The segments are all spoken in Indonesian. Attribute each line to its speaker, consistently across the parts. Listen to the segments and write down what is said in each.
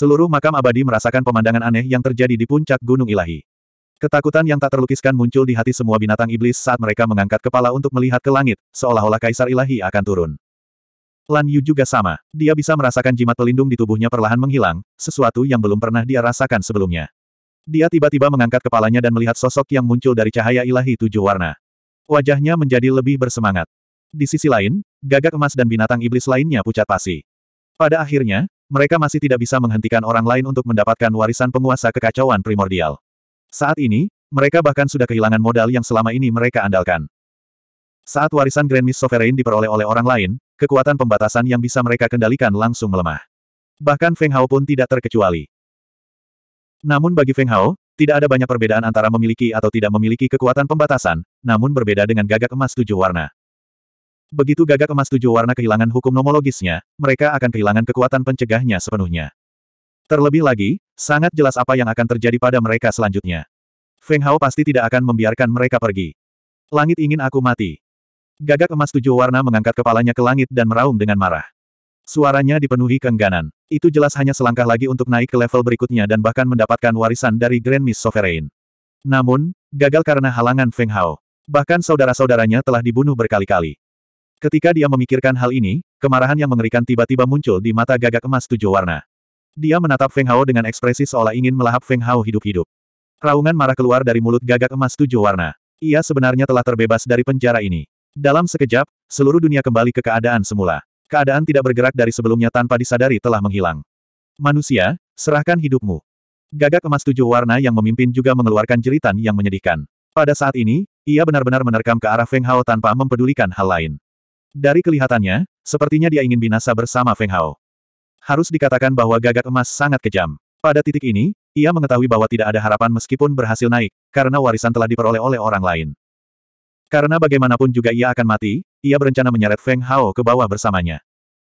Speaker 1: Seluruh makam abadi merasakan pemandangan aneh yang terjadi di puncak Gunung Ilahi. Ketakutan yang tak terlukiskan muncul di hati semua binatang iblis saat mereka mengangkat kepala untuk melihat ke langit, seolah-olah kaisar ilahi akan turun. Lan Yu juga sama. Dia bisa merasakan jimat pelindung di tubuhnya perlahan menghilang, sesuatu yang belum pernah dia rasakan sebelumnya. Dia tiba-tiba mengangkat kepalanya dan melihat sosok yang muncul dari cahaya ilahi tujuh warna. Wajahnya menjadi lebih bersemangat. Di sisi lain, gagak emas dan binatang iblis lainnya pucat pasi. Pada akhirnya, mereka masih tidak bisa menghentikan orang lain untuk mendapatkan warisan penguasa kekacauan primordial. Saat ini, mereka bahkan sudah kehilangan modal yang selama ini mereka andalkan. Saat warisan Grand Miss Sovereign diperoleh oleh orang lain, kekuatan pembatasan yang bisa mereka kendalikan langsung melemah. Bahkan Feng Hao pun tidak terkecuali. Namun bagi Feng Hao, tidak ada banyak perbedaan antara memiliki atau tidak memiliki kekuatan pembatasan, namun berbeda dengan gagak emas tujuh warna. Begitu gagak emas tujuh warna kehilangan hukum nomologisnya, mereka akan kehilangan kekuatan pencegahnya sepenuhnya. Terlebih lagi, sangat jelas apa yang akan terjadi pada mereka selanjutnya. Feng Hao pasti tidak akan membiarkan mereka pergi. Langit ingin aku mati. Gagak emas tujuh warna mengangkat kepalanya ke langit dan meraung dengan marah. Suaranya dipenuhi keengganan. Itu jelas hanya selangkah lagi untuk naik ke level berikutnya dan bahkan mendapatkan warisan dari Grand Miss Sovereign. Namun, gagal karena halangan Feng Hao. Bahkan saudara-saudaranya telah dibunuh berkali-kali. Ketika dia memikirkan hal ini, kemarahan yang mengerikan tiba-tiba muncul di mata gagak emas tujuh warna. Dia menatap Feng Hao dengan ekspresi seolah ingin melahap Feng Hao hidup-hidup. Raungan marah keluar dari mulut gagak emas tujuh warna. Ia sebenarnya telah terbebas dari penjara ini. Dalam sekejap, seluruh dunia kembali ke keadaan semula. Keadaan tidak bergerak dari sebelumnya tanpa disadari telah menghilang. Manusia, serahkan hidupmu. Gagak emas tujuh warna yang memimpin juga mengeluarkan jeritan yang menyedihkan. Pada saat ini, ia benar-benar menerkam ke arah Feng Hao tanpa mempedulikan hal lain. Dari kelihatannya, sepertinya dia ingin binasa bersama Feng Hao. Harus dikatakan bahwa gagak emas sangat kejam. Pada titik ini, ia mengetahui bahwa tidak ada harapan meskipun berhasil naik, karena warisan telah diperoleh oleh orang lain. Karena bagaimanapun juga ia akan mati, ia berencana menyeret Feng Hao ke bawah bersamanya.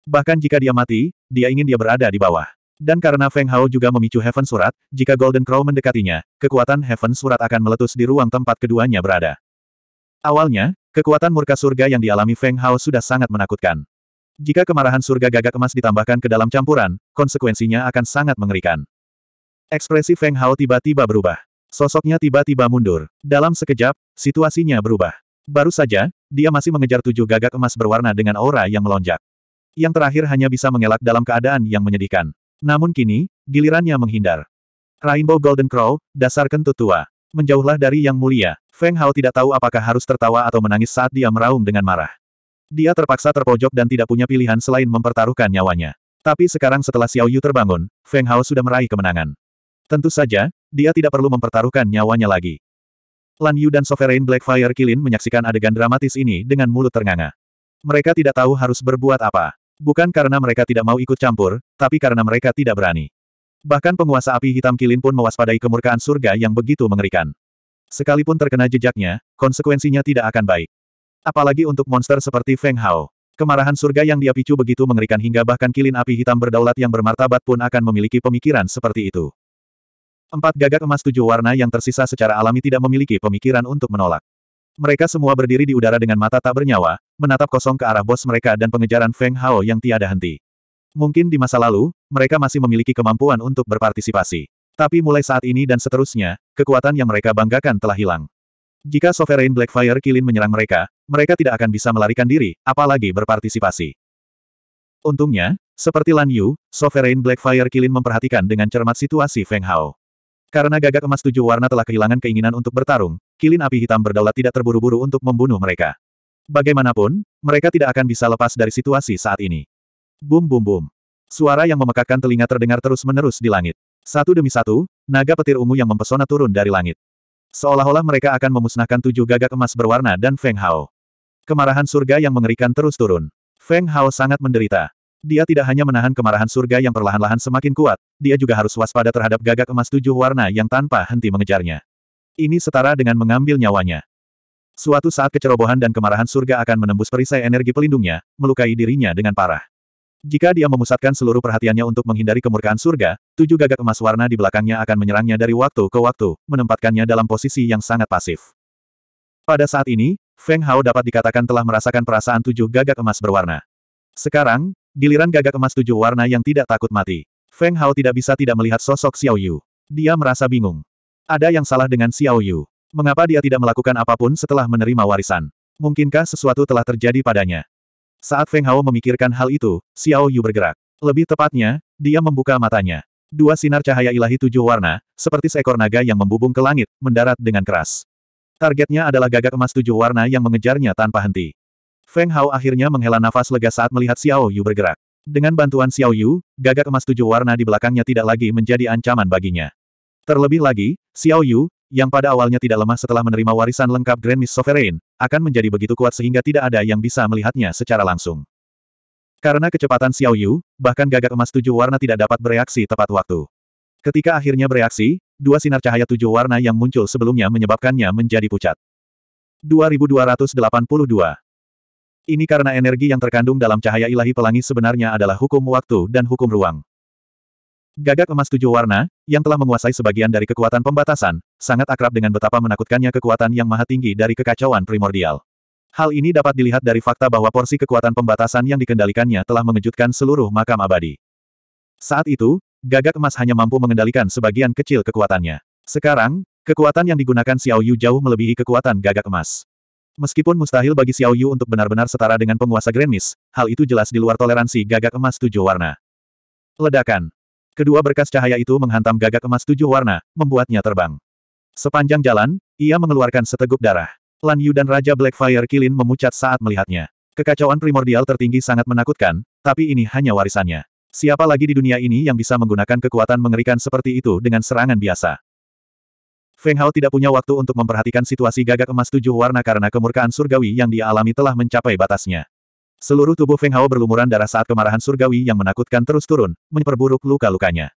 Speaker 1: Bahkan jika dia mati, dia ingin dia berada di bawah. Dan karena Feng Hao juga memicu Heaven Surat, jika Golden Crow mendekatinya, kekuatan Heaven Surat akan meletus di ruang tempat keduanya berada. Awalnya, Kekuatan murka surga yang dialami Feng Hao sudah sangat menakutkan. Jika kemarahan surga gagak emas ditambahkan ke dalam campuran, konsekuensinya akan sangat mengerikan. Ekspresi Feng Hao tiba-tiba berubah. Sosoknya tiba-tiba mundur. Dalam sekejap, situasinya berubah. Baru saja, dia masih mengejar tujuh gagak emas berwarna dengan aura yang melonjak. Yang terakhir hanya bisa mengelak dalam keadaan yang menyedihkan. Namun kini, gilirannya menghindar. Rainbow Golden Crow, dasar kentut tua. Menjauhlah dari yang mulia, Feng Hao tidak tahu apakah harus tertawa atau menangis saat dia meraung dengan marah. Dia terpaksa terpojok dan tidak punya pilihan selain mempertaruhkan nyawanya. Tapi sekarang setelah Xiao Yu terbangun, Feng Hao sudah meraih kemenangan. Tentu saja, dia tidak perlu mempertaruhkan nyawanya lagi. Lan Yu dan Sovereign Blackfire Kilin menyaksikan adegan dramatis ini dengan mulut ternganga. Mereka tidak tahu harus berbuat apa. Bukan karena mereka tidak mau ikut campur, tapi karena mereka tidak berani. Bahkan penguasa api hitam Kilin pun mewaspadai kemurkaan surga yang begitu mengerikan. Sekalipun terkena jejaknya, konsekuensinya tidak akan baik. Apalagi untuk monster seperti Feng Hao. Kemarahan surga yang dia picu begitu mengerikan hingga bahkan kilin api hitam berdaulat yang bermartabat pun akan memiliki pemikiran seperti itu. Empat gagak emas tujuh warna yang tersisa secara alami tidak memiliki pemikiran untuk menolak. Mereka semua berdiri di udara dengan mata tak bernyawa, menatap kosong ke arah bos mereka dan pengejaran Feng Hao yang tiada henti. Mungkin di masa lalu, mereka masih memiliki kemampuan untuk berpartisipasi. Tapi mulai saat ini dan seterusnya, kekuatan yang mereka banggakan telah hilang. Jika Sovereign Blackfire Kilin menyerang mereka, mereka tidak akan bisa melarikan diri, apalagi berpartisipasi. Untungnya, seperti Lan Yu, Sovereign Blackfire Kilin memperhatikan dengan cermat situasi Feng Hao. Karena gagak emas tujuh warna telah kehilangan keinginan untuk bertarung, kilin api hitam berdaulat tidak terburu-buru untuk membunuh mereka. Bagaimanapun, mereka tidak akan bisa lepas dari situasi saat ini. Bum bum bum. Suara yang memekakkan telinga terdengar terus-menerus di langit. Satu demi satu, naga petir ungu yang mempesona turun dari langit. Seolah-olah mereka akan memusnahkan tujuh gagak emas berwarna dan Feng Hao. Kemarahan surga yang mengerikan terus turun. Feng Hao sangat menderita. Dia tidak hanya menahan kemarahan surga yang perlahan-lahan semakin kuat, dia juga harus waspada terhadap gagak emas tujuh warna yang tanpa henti mengejarnya. Ini setara dengan mengambil nyawanya. Suatu saat kecerobohan dan kemarahan surga akan menembus perisai energi pelindungnya, melukai dirinya dengan parah. Jika dia memusatkan seluruh perhatiannya untuk menghindari kemurkaan surga, tujuh gagak emas warna di belakangnya akan menyerangnya dari waktu ke waktu, menempatkannya dalam posisi yang sangat pasif. Pada saat ini, Feng Hao dapat dikatakan telah merasakan perasaan tujuh gagak emas berwarna. Sekarang, giliran gagak emas tujuh warna yang tidak takut mati. Feng Hao tidak bisa tidak melihat sosok Xiao Yu. Dia merasa bingung. Ada yang salah dengan Xiao Yu. Mengapa dia tidak melakukan apapun setelah menerima warisan? Mungkinkah sesuatu telah terjadi padanya? Saat Feng Hao memikirkan hal itu, Xiao Yu bergerak. Lebih tepatnya, dia membuka matanya. Dua sinar cahaya ilahi tujuh warna, seperti seekor naga yang membubung ke langit, mendarat dengan keras. Targetnya adalah gagak emas tujuh warna yang mengejarnya tanpa henti. Feng Hao akhirnya menghela nafas lega saat melihat Xiao Yu bergerak. Dengan bantuan Xiao Yu, gagak emas tujuh warna di belakangnya tidak lagi menjadi ancaman baginya. Terlebih lagi, Xiao Yu, yang pada awalnya tidak lemah setelah menerima warisan lengkap Grand Miss Sovereign, akan menjadi begitu kuat sehingga tidak ada yang bisa melihatnya secara langsung. Karena kecepatan Xiao Yu, bahkan gagak emas tujuh warna tidak dapat bereaksi tepat waktu. Ketika akhirnya bereaksi, dua sinar cahaya tujuh warna yang muncul sebelumnya menyebabkannya menjadi pucat. 2282 Ini karena energi yang terkandung dalam cahaya ilahi pelangi sebenarnya adalah hukum waktu dan hukum ruang. Gagak emas tujuh warna, yang telah menguasai sebagian dari kekuatan pembatasan, sangat akrab dengan betapa menakutkannya kekuatan yang maha tinggi dari kekacauan primordial. Hal ini dapat dilihat dari fakta bahwa porsi kekuatan pembatasan yang dikendalikannya telah mengejutkan seluruh makam abadi. Saat itu, gagak emas hanya mampu mengendalikan sebagian kecil kekuatannya. Sekarang, kekuatan yang digunakan Xiao Yu jauh melebihi kekuatan gagak emas. Meskipun mustahil bagi Xiao Yu untuk benar-benar setara dengan penguasa Grand Miss, hal itu jelas di luar toleransi gagak emas tujuh warna. Ledakan Kedua berkas cahaya itu menghantam gagak emas tujuh warna, membuatnya terbang. Sepanjang jalan, ia mengeluarkan seteguk darah. Lan Yu dan Raja Blackfire Kilin memucat saat melihatnya. Kekacauan primordial tertinggi sangat menakutkan, tapi ini hanya warisannya. Siapa lagi di dunia ini yang bisa menggunakan kekuatan mengerikan seperti itu dengan serangan biasa? Feng Hao tidak punya waktu untuk memperhatikan situasi gagak emas tujuh warna karena kemurkaan surgawi yang dia alami telah mencapai batasnya. Seluruh tubuh Feng Hao berlumuran darah saat kemarahan surgawi yang menakutkan terus turun, memperburuk luka-lukanya.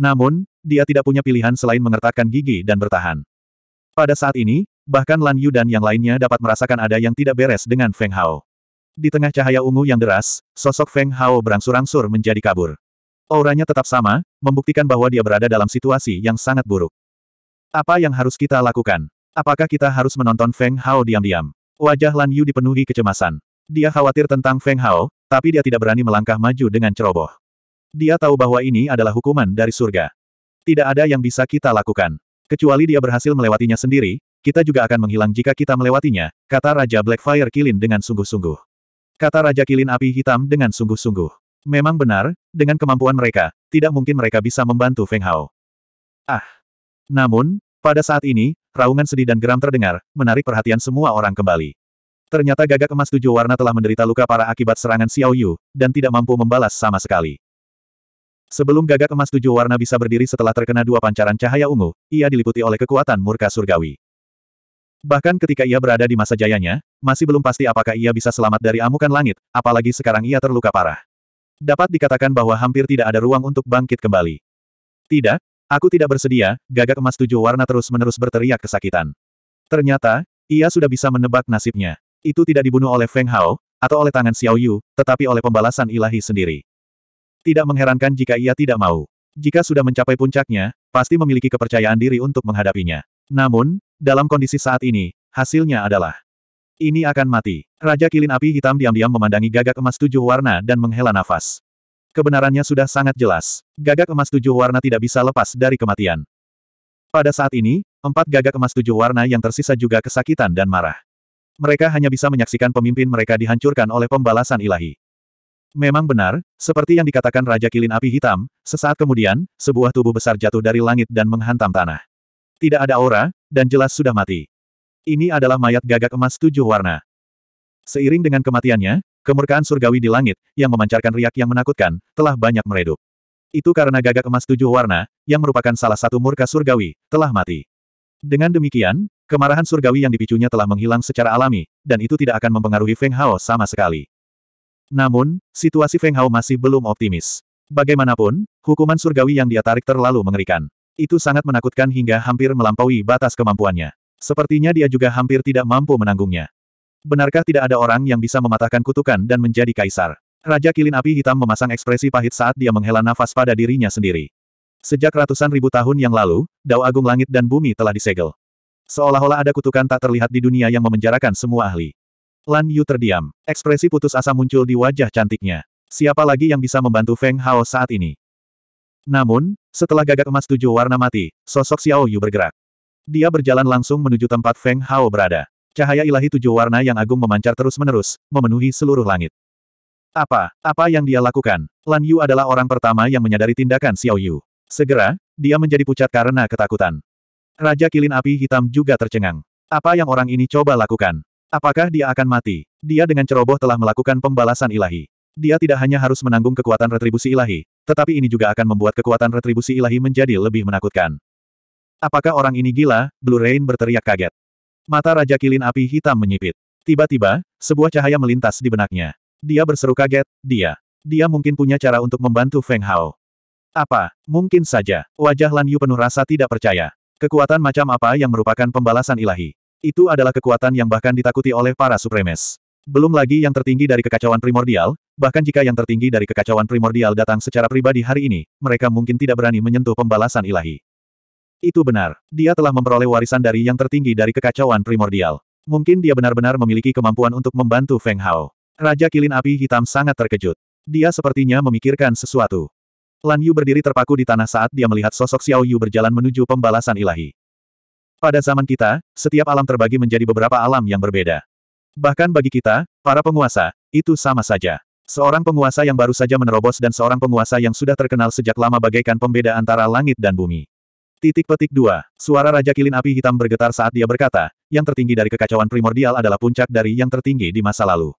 Speaker 1: Namun, dia tidak punya pilihan selain mengertakkan gigi dan bertahan. Pada saat ini, bahkan Lan Yu dan yang lainnya dapat merasakan ada yang tidak beres dengan Feng Hao. Di tengah cahaya ungu yang deras, sosok Feng Hao berangsur-angsur menjadi kabur. Auranya tetap sama, membuktikan bahwa dia berada dalam situasi yang sangat buruk. Apa yang harus kita lakukan? Apakah kita harus menonton Feng Hao diam-diam? Wajah Lan Yu dipenuhi kecemasan. Dia khawatir tentang Feng Hao, tapi dia tidak berani melangkah maju dengan ceroboh. Dia tahu bahwa ini adalah hukuman dari surga. Tidak ada yang bisa kita lakukan. Kecuali dia berhasil melewatinya sendiri, kita juga akan menghilang jika kita melewatinya, kata Raja Blackfire Kilin dengan sungguh-sungguh. Kata Raja Kilin Api Hitam dengan sungguh-sungguh. Memang benar, dengan kemampuan mereka, tidak mungkin mereka bisa membantu Feng Hao. Ah! Namun, pada saat ini, raungan sedih dan geram terdengar, menarik perhatian semua orang kembali. Ternyata gagak emas tujuh warna telah menderita luka parah akibat serangan Xiao Yu, dan tidak mampu membalas sama sekali. Sebelum gagak emas tujuh warna bisa berdiri setelah terkena dua pancaran cahaya ungu, ia diliputi oleh kekuatan murka surgawi. Bahkan ketika ia berada di masa jayanya, masih belum pasti apakah ia bisa selamat dari amukan langit, apalagi sekarang ia terluka parah. Dapat dikatakan bahwa hampir tidak ada ruang untuk bangkit kembali. Tidak, aku tidak bersedia, gagak emas tujuh warna terus-menerus berteriak kesakitan. Ternyata, ia sudah bisa menebak nasibnya. Itu tidak dibunuh oleh Feng Hao, atau oleh tangan Xiao Yu, tetapi oleh pembalasan ilahi sendiri. Tidak mengherankan jika ia tidak mau. Jika sudah mencapai puncaknya, pasti memiliki kepercayaan diri untuk menghadapinya. Namun, dalam kondisi saat ini, hasilnya adalah ini akan mati. Raja Kilin Api Hitam diam-diam memandangi gagak emas tujuh warna dan menghela nafas. Kebenarannya sudah sangat jelas. Gagak emas tujuh warna tidak bisa lepas dari kematian. Pada saat ini, empat gagak emas tujuh warna yang tersisa juga kesakitan dan marah. Mereka hanya bisa menyaksikan pemimpin mereka dihancurkan oleh pembalasan ilahi. Memang benar, seperti yang dikatakan Raja Kilin Api Hitam, sesaat kemudian, sebuah tubuh besar jatuh dari langit dan menghantam tanah. Tidak ada aura, dan jelas sudah mati. Ini adalah mayat gagak emas tujuh warna. Seiring dengan kematiannya, kemurkaan surgawi di langit, yang memancarkan riak yang menakutkan, telah banyak meredup. Itu karena gagak emas tujuh warna, yang merupakan salah satu murka surgawi, telah mati. Dengan demikian, Kemarahan surgawi yang dipicunya telah menghilang secara alami, dan itu tidak akan mempengaruhi Feng Hao sama sekali. Namun, situasi Feng Hao masih belum optimis. Bagaimanapun, hukuman surgawi yang dia tarik terlalu mengerikan. Itu sangat menakutkan hingga hampir melampaui batas kemampuannya. Sepertinya dia juga hampir tidak mampu menanggungnya. Benarkah tidak ada orang yang bisa mematahkan kutukan dan menjadi kaisar? Raja Kilin Api Hitam memasang ekspresi pahit saat dia menghela nafas pada dirinya sendiri. Sejak ratusan ribu tahun yang lalu, Dao Agung Langit dan Bumi telah disegel. Seolah-olah ada kutukan tak terlihat di dunia yang memenjarakan semua ahli. Lan Yu terdiam. Ekspresi putus asa muncul di wajah cantiknya. Siapa lagi yang bisa membantu Feng Hao saat ini? Namun, setelah gagak emas tujuh warna mati, sosok Xiao Yu bergerak. Dia berjalan langsung menuju tempat Feng Hao berada. Cahaya ilahi tujuh warna yang agung memancar terus-menerus, memenuhi seluruh langit. Apa, apa yang dia lakukan? Lan Yu adalah orang pertama yang menyadari tindakan Xiao Yu. Segera, dia menjadi pucat karena ketakutan. Raja Kilin Api Hitam juga tercengang. Apa yang orang ini coba lakukan? Apakah dia akan mati? Dia dengan ceroboh telah melakukan pembalasan ilahi. Dia tidak hanya harus menanggung kekuatan retribusi ilahi, tetapi ini juga akan membuat kekuatan retribusi ilahi menjadi lebih menakutkan. Apakah orang ini gila? Blue Rain berteriak kaget. Mata Raja Kilin Api Hitam menyipit. Tiba-tiba, sebuah cahaya melintas di benaknya. Dia berseru kaget, dia. Dia mungkin punya cara untuk membantu Feng Hao. Apa? Mungkin saja. Wajah Lan Yu penuh rasa tidak percaya. Kekuatan macam apa yang merupakan pembalasan ilahi? Itu adalah kekuatan yang bahkan ditakuti oleh para supremes. Belum lagi yang tertinggi dari kekacauan primordial, bahkan jika yang tertinggi dari kekacauan primordial datang secara pribadi hari ini, mereka mungkin tidak berani menyentuh pembalasan ilahi. Itu benar, dia telah memperoleh warisan dari yang tertinggi dari kekacauan primordial. Mungkin dia benar-benar memiliki kemampuan untuk membantu Feng Hao. Raja Kilin Api Hitam sangat terkejut. Dia sepertinya memikirkan sesuatu. Lan Yu berdiri terpaku di tanah saat dia melihat sosok Xiao Yu berjalan menuju pembalasan ilahi. Pada zaman kita, setiap alam terbagi menjadi beberapa alam yang berbeda. Bahkan bagi kita, para penguasa, itu sama saja. Seorang penguasa yang baru saja menerobos dan seorang penguasa yang sudah terkenal sejak lama bagaikan pembeda antara langit dan bumi. Titik petik 2. Suara Raja Kilin Api Hitam bergetar saat dia berkata, yang tertinggi dari kekacauan primordial adalah puncak dari yang tertinggi di masa lalu.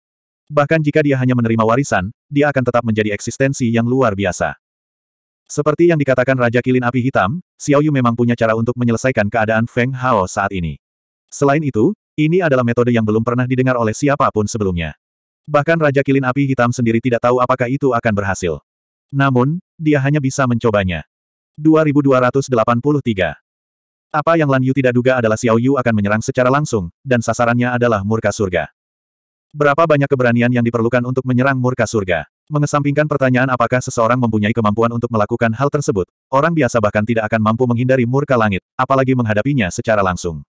Speaker 1: Bahkan jika dia hanya menerima warisan, dia akan tetap menjadi eksistensi yang luar biasa. Seperti yang dikatakan Raja Kilin Api Hitam, Xiaoyu memang punya cara untuk menyelesaikan keadaan Feng Hao saat ini. Selain itu, ini adalah metode yang belum pernah didengar oleh siapapun sebelumnya. Bahkan Raja Kilin Api Hitam sendiri tidak tahu apakah itu akan berhasil. Namun, dia hanya bisa mencobanya. 2283 Apa yang Lan Yu tidak duga adalah Xiao Yu akan menyerang secara langsung, dan sasarannya adalah murka surga. Berapa banyak keberanian yang diperlukan untuk menyerang murka surga? Mengesampingkan pertanyaan apakah seseorang mempunyai kemampuan untuk melakukan hal tersebut, orang biasa bahkan tidak akan mampu menghindari murka langit, apalagi menghadapinya secara langsung.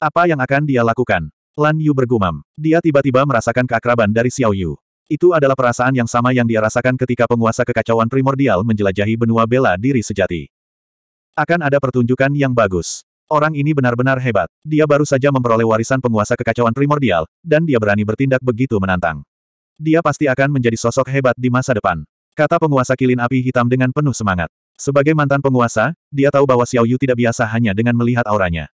Speaker 1: Apa yang akan dia lakukan? Lan Yu bergumam. Dia tiba-tiba merasakan keakraban dari Xiao Yu. Itu adalah perasaan yang sama yang dia rasakan ketika penguasa kekacauan primordial menjelajahi benua bela diri sejati. Akan ada pertunjukan yang bagus. Orang ini benar-benar hebat. Dia baru saja memperoleh warisan penguasa kekacauan primordial, dan dia berani bertindak begitu menantang. Dia pasti akan menjadi sosok hebat di masa depan. Kata penguasa kilin api hitam dengan penuh semangat. Sebagai mantan penguasa, dia tahu bahwa Xiao Yu tidak biasa hanya dengan melihat auranya.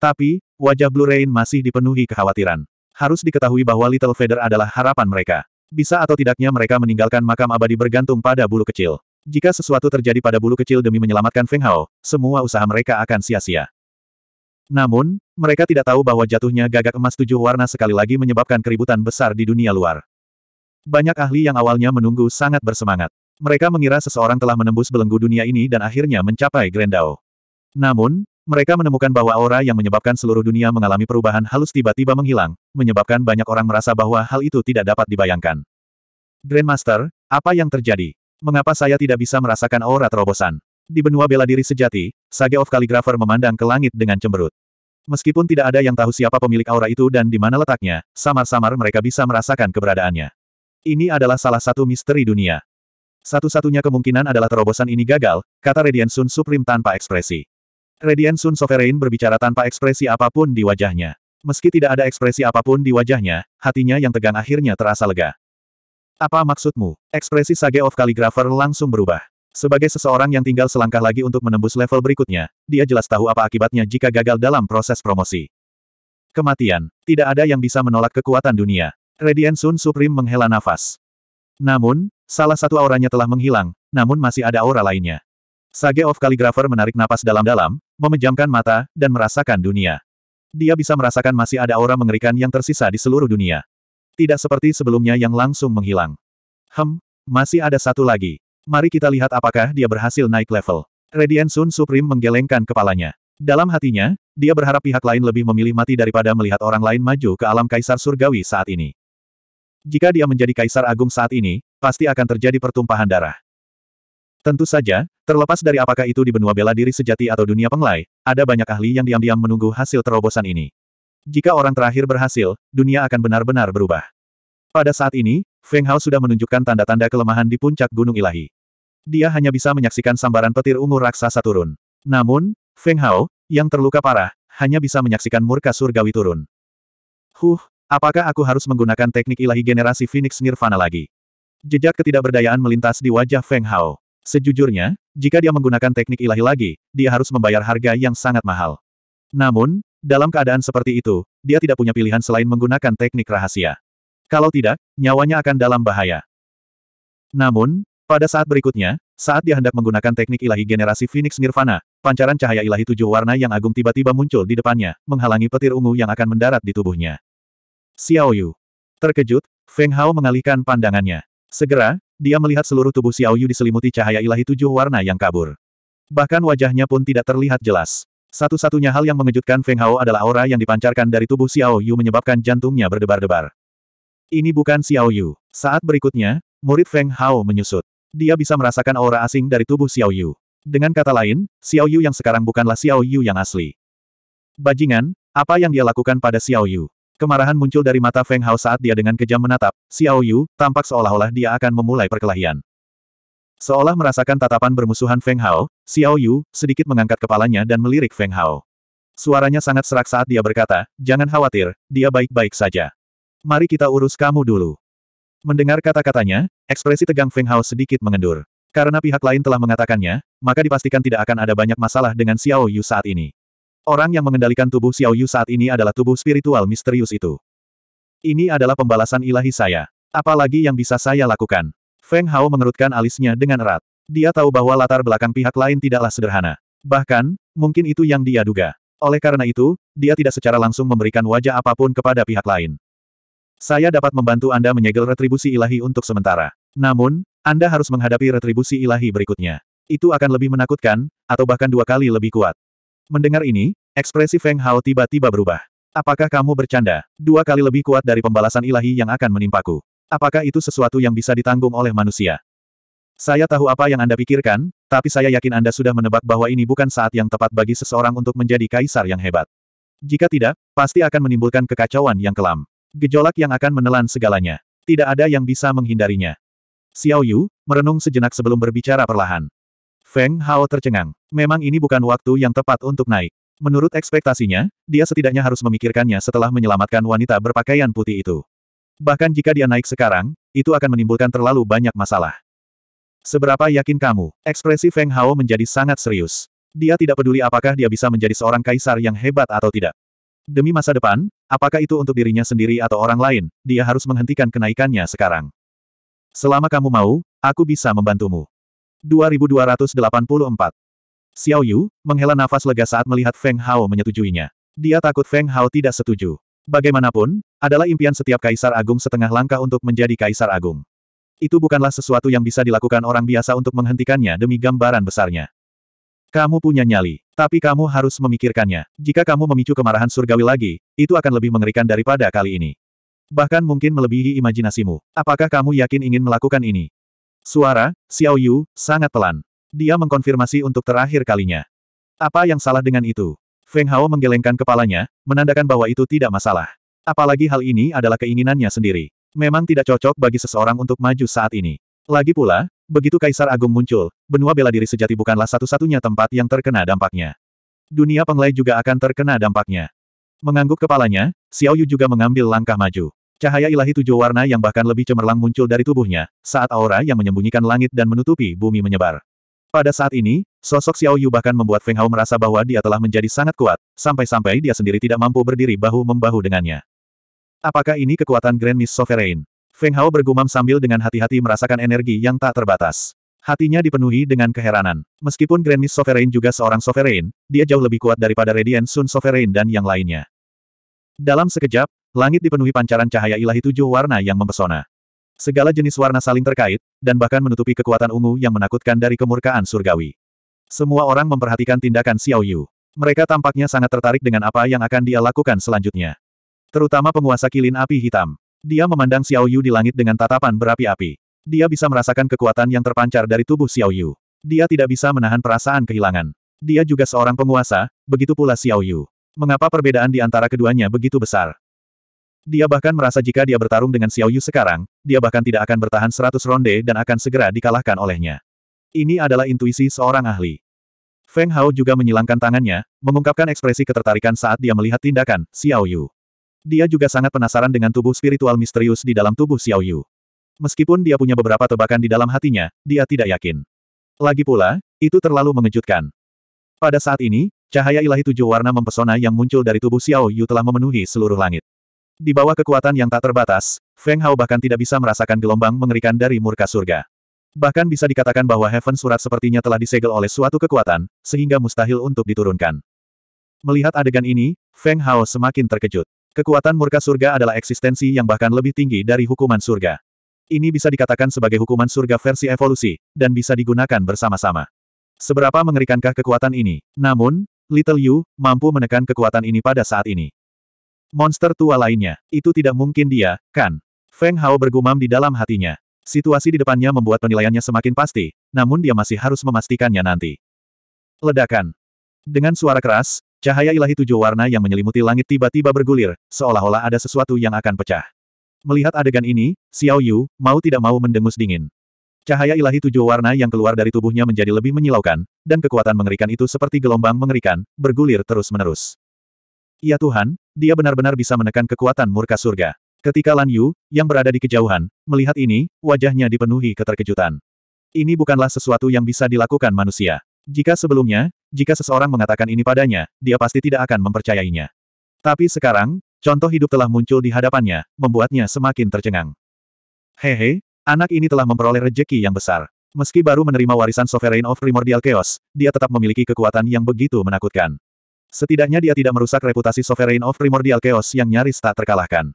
Speaker 1: Tapi, wajah Blue Rain masih dipenuhi kekhawatiran. Harus diketahui bahwa Little Feather adalah harapan mereka. Bisa atau tidaknya mereka meninggalkan makam abadi bergantung pada bulu kecil. Jika sesuatu terjadi pada bulu kecil demi menyelamatkan Feng Hao, semua usaha mereka akan sia-sia. Namun, mereka tidak tahu bahwa jatuhnya gagak emas tujuh warna sekali lagi menyebabkan keributan besar di dunia luar. Banyak ahli yang awalnya menunggu sangat bersemangat. Mereka mengira seseorang telah menembus belenggu dunia ini dan akhirnya mencapai Grendao. Namun, mereka menemukan bahwa aura yang menyebabkan seluruh dunia mengalami perubahan halus tiba-tiba menghilang, menyebabkan banyak orang merasa bahwa hal itu tidak dapat dibayangkan. Grandmaster, apa yang terjadi? Mengapa saya tidak bisa merasakan aura terobosan? Di benua bela diri sejati, Sage of Calligrapher memandang ke langit dengan cemberut. Meskipun tidak ada yang tahu siapa pemilik aura itu dan di mana letaknya, samar-samar mereka bisa merasakan keberadaannya. Ini adalah salah satu misteri dunia. Satu-satunya kemungkinan adalah terobosan ini gagal, kata Radiant Sun Supreme tanpa ekspresi. Radiant Sun Sovereign berbicara tanpa ekspresi apapun di wajahnya. Meski tidak ada ekspresi apapun di wajahnya, hatinya yang tegang akhirnya terasa lega. Apa maksudmu? Ekspresi Sage of Calligrapher langsung berubah. Sebagai seseorang yang tinggal selangkah lagi untuk menembus level berikutnya, dia jelas tahu apa akibatnya jika gagal dalam proses promosi. Kematian. Tidak ada yang bisa menolak kekuatan dunia. Radiant Sun Supreme menghela nafas. Namun, salah satu auranya telah menghilang, namun masih ada aura lainnya. Sage of Calligrapher menarik napas dalam-dalam, memejamkan mata, dan merasakan dunia. Dia bisa merasakan masih ada aura mengerikan yang tersisa di seluruh dunia. Tidak seperti sebelumnya yang langsung menghilang. Hem, masih ada satu lagi. Mari kita lihat apakah dia berhasil naik level. Radiant Sun Supreme menggelengkan kepalanya. Dalam hatinya, dia berharap pihak lain lebih memilih mati daripada melihat orang lain maju ke alam kaisar surgawi saat ini. Jika dia menjadi kaisar agung saat ini, pasti akan terjadi pertumpahan darah. Tentu saja, terlepas dari apakah itu di benua bela diri sejati atau dunia penglai, ada banyak ahli yang diam-diam menunggu hasil terobosan ini. Jika orang terakhir berhasil, dunia akan benar-benar berubah. Pada saat ini, Feng Hao sudah menunjukkan tanda-tanda kelemahan di puncak Gunung Ilahi. Dia hanya bisa menyaksikan sambaran petir ungu raksasa turun. Namun, Feng Hao, yang terluka parah, hanya bisa menyaksikan murka surgawi turun. Huh, apakah aku harus menggunakan teknik ilahi generasi Phoenix Nirvana lagi? Jejak ketidakberdayaan melintas di wajah Feng Hao. Sejujurnya, jika dia menggunakan teknik ilahi lagi, dia harus membayar harga yang sangat mahal. Namun, dalam keadaan seperti itu, dia tidak punya pilihan selain menggunakan teknik rahasia. Kalau tidak, nyawanya akan dalam bahaya. Namun, pada saat berikutnya, saat dia hendak menggunakan teknik ilahi generasi Phoenix Nirvana, pancaran cahaya ilahi tujuh warna yang agung tiba-tiba muncul di depannya, menghalangi petir ungu yang akan mendarat di tubuhnya. Xiao Yu, Terkejut, Feng Hao mengalihkan pandangannya. Segera, dia melihat seluruh tubuh Xiao Yu diselimuti cahaya ilahi tujuh warna yang kabur. Bahkan wajahnya pun tidak terlihat jelas. Satu-satunya hal yang mengejutkan Feng Hao adalah aura yang dipancarkan dari tubuh Xiao Yu menyebabkan jantungnya berdebar-debar. Ini bukan Xiao Yu. Saat berikutnya, murid Feng Hao menyusut. Dia bisa merasakan aura asing dari tubuh Xiao Yu. Dengan kata lain, Xiao Yu yang sekarang bukanlah Xiao Yu yang asli. Bajingan, apa yang dia lakukan pada Xiao Yu? Kemarahan muncul dari mata Feng Hao saat dia dengan kejam menatap, Xiao Yu, tampak seolah-olah dia akan memulai perkelahian. Seolah merasakan tatapan bermusuhan Feng Hao, Xiao Yu sedikit mengangkat kepalanya dan melirik Feng Hao. Suaranya sangat serak saat dia berkata, jangan khawatir, dia baik-baik saja. Mari kita urus kamu dulu. Mendengar kata-katanya, ekspresi tegang Feng Hao sedikit mengendur. Karena pihak lain telah mengatakannya, maka dipastikan tidak akan ada banyak masalah dengan Xiao Yu saat ini. Orang yang mengendalikan tubuh Xiao Yu saat ini adalah tubuh spiritual misterius itu. Ini adalah pembalasan ilahi saya. Apalagi yang bisa saya lakukan? Feng Hao mengerutkan alisnya dengan erat. Dia tahu bahwa latar belakang pihak lain tidaklah sederhana. Bahkan, mungkin itu yang dia duga. Oleh karena itu, dia tidak secara langsung memberikan wajah apapun kepada pihak lain. Saya dapat membantu Anda menyegel retribusi ilahi untuk sementara. Namun, Anda harus menghadapi retribusi ilahi berikutnya. Itu akan lebih menakutkan, atau bahkan dua kali lebih kuat. Mendengar ini, ekspresi Feng Hao tiba-tiba berubah. Apakah kamu bercanda? Dua kali lebih kuat dari pembalasan ilahi yang akan menimpaku. Apakah itu sesuatu yang bisa ditanggung oleh manusia? Saya tahu apa yang Anda pikirkan, tapi saya yakin Anda sudah menebak bahwa ini bukan saat yang tepat bagi seseorang untuk menjadi kaisar yang hebat. Jika tidak, pasti akan menimbulkan kekacauan yang kelam. Gejolak yang akan menelan segalanya. Tidak ada yang bisa menghindarinya. Xiao Yu, merenung sejenak sebelum berbicara perlahan. Feng Hao tercengang. Memang ini bukan waktu yang tepat untuk naik. Menurut ekspektasinya, dia setidaknya harus memikirkannya setelah menyelamatkan wanita berpakaian putih itu. Bahkan jika dia naik sekarang, itu akan menimbulkan terlalu banyak masalah. Seberapa yakin kamu? Ekspresi Feng Hao menjadi sangat serius. Dia tidak peduli apakah dia bisa menjadi seorang kaisar yang hebat atau tidak. Demi masa depan, apakah itu untuk dirinya sendiri atau orang lain, dia harus menghentikan kenaikannya sekarang. Selama kamu mau, aku bisa membantumu. 2284 Xiao Yu, menghela nafas lega saat melihat Feng Hao menyetujuinya. Dia takut Feng Hao tidak setuju. Bagaimanapun, adalah impian setiap kaisar agung setengah langkah untuk menjadi kaisar agung. Itu bukanlah sesuatu yang bisa dilakukan orang biasa untuk menghentikannya demi gambaran besarnya. Kamu punya nyali, tapi kamu harus memikirkannya. Jika kamu memicu kemarahan surgawi lagi, itu akan lebih mengerikan daripada kali ini. Bahkan mungkin melebihi imajinasimu. Apakah kamu yakin ingin melakukan ini? Suara, Xiao Yu, sangat pelan. Dia mengkonfirmasi untuk terakhir kalinya. Apa yang salah dengan itu? Feng Hao menggelengkan kepalanya, menandakan bahwa itu tidak masalah. Apalagi hal ini adalah keinginannya sendiri. Memang tidak cocok bagi seseorang untuk maju saat ini. Lagi pula, begitu Kaisar Agung muncul, benua bela diri sejati bukanlah satu-satunya tempat yang terkena dampaknya. Dunia penglai juga akan terkena dampaknya. Mengangguk kepalanya, Xiao Yu juga mengambil langkah maju. Cahaya ilahi tujuh warna yang bahkan lebih cemerlang muncul dari tubuhnya, saat aura yang menyembunyikan langit dan menutupi bumi menyebar. Pada saat ini, sosok Xiao Yu bahkan membuat Feng Hao merasa bahwa dia telah menjadi sangat kuat, sampai-sampai dia sendiri tidak mampu berdiri bahu-membahu dengannya. Apakah ini kekuatan Grand Miss Sovereign? Feng Hao bergumam sambil dengan hati-hati merasakan energi yang tak terbatas. Hatinya dipenuhi dengan keheranan. Meskipun Grand Miss Sovereign juga seorang Sovereign, dia jauh lebih kuat daripada Radiant Sun Sovereign dan yang lainnya. Dalam sekejap, langit dipenuhi pancaran cahaya ilahi tujuh warna yang mempesona. Segala jenis warna saling terkait, dan bahkan menutupi kekuatan ungu yang menakutkan dari kemurkaan surgawi. Semua orang memperhatikan tindakan Xiao Yu. Mereka tampaknya sangat tertarik dengan apa yang akan dia lakukan selanjutnya. Terutama penguasa kilin api hitam. Dia memandang Xiao Yu di langit dengan tatapan berapi-api. Dia bisa merasakan kekuatan yang terpancar dari tubuh Xiao Yu. Dia tidak bisa menahan perasaan kehilangan. Dia juga seorang penguasa, begitu pula Xiao Yu. Mengapa perbedaan di antara keduanya begitu besar? Dia bahkan merasa jika dia bertarung dengan Xiao Yu sekarang, dia bahkan tidak akan bertahan seratus ronde dan akan segera dikalahkan olehnya. Ini adalah intuisi seorang ahli. Feng Hao juga menyilangkan tangannya, mengungkapkan ekspresi ketertarikan saat dia melihat tindakan Xiao Yu. Dia juga sangat penasaran dengan tubuh spiritual misterius di dalam tubuh Xiao Yu. Meskipun dia punya beberapa tebakan di dalam hatinya, dia tidak yakin. Lagi pula, itu terlalu mengejutkan. Pada saat ini, cahaya ilahi tujuh warna mempesona yang muncul dari tubuh Xiao Yu telah memenuhi seluruh langit. Di bawah kekuatan yang tak terbatas, Feng Hao bahkan tidak bisa merasakan gelombang mengerikan dari murka surga. Bahkan bisa dikatakan bahwa Heaven Surat sepertinya telah disegel oleh suatu kekuatan, sehingga mustahil untuk diturunkan. Melihat adegan ini, Feng Hao semakin terkejut. Kekuatan murka surga adalah eksistensi yang bahkan lebih tinggi dari hukuman surga. Ini bisa dikatakan sebagai hukuman surga versi evolusi, dan bisa digunakan bersama-sama. Seberapa mengerikankah kekuatan ini? Namun, Little Yu mampu menekan kekuatan ini pada saat ini. Monster tua lainnya, itu tidak mungkin dia, kan? Feng Hao bergumam di dalam hatinya. Situasi di depannya membuat penilaiannya semakin pasti, namun dia masih harus memastikannya nanti. Ledakan. Dengan suara keras, cahaya ilahi tujuh warna yang menyelimuti langit tiba-tiba bergulir, seolah-olah ada sesuatu yang akan pecah. Melihat adegan ini, Xiao Yu, mau tidak mau mendengus dingin. Cahaya ilahi tujuh warna yang keluar dari tubuhnya menjadi lebih menyilaukan, dan kekuatan mengerikan itu seperti gelombang mengerikan, bergulir terus-menerus. Ya Tuhan, dia benar-benar bisa menekan kekuatan murka surga. Ketika Lan Yu, yang berada di kejauhan, melihat ini, wajahnya dipenuhi keterkejutan. Ini bukanlah sesuatu yang bisa dilakukan manusia. Jika sebelumnya, jika seseorang mengatakan ini padanya, dia pasti tidak akan mempercayainya. Tapi sekarang, contoh hidup telah muncul di hadapannya, membuatnya semakin tercengang. Hehe, anak ini telah memperoleh rejeki yang besar. Meski baru menerima warisan Sovereign of Primordial Chaos, dia tetap memiliki kekuatan yang begitu menakutkan. Setidaknya dia tidak merusak reputasi Sovereign of Primordial Chaos yang nyaris tak terkalahkan.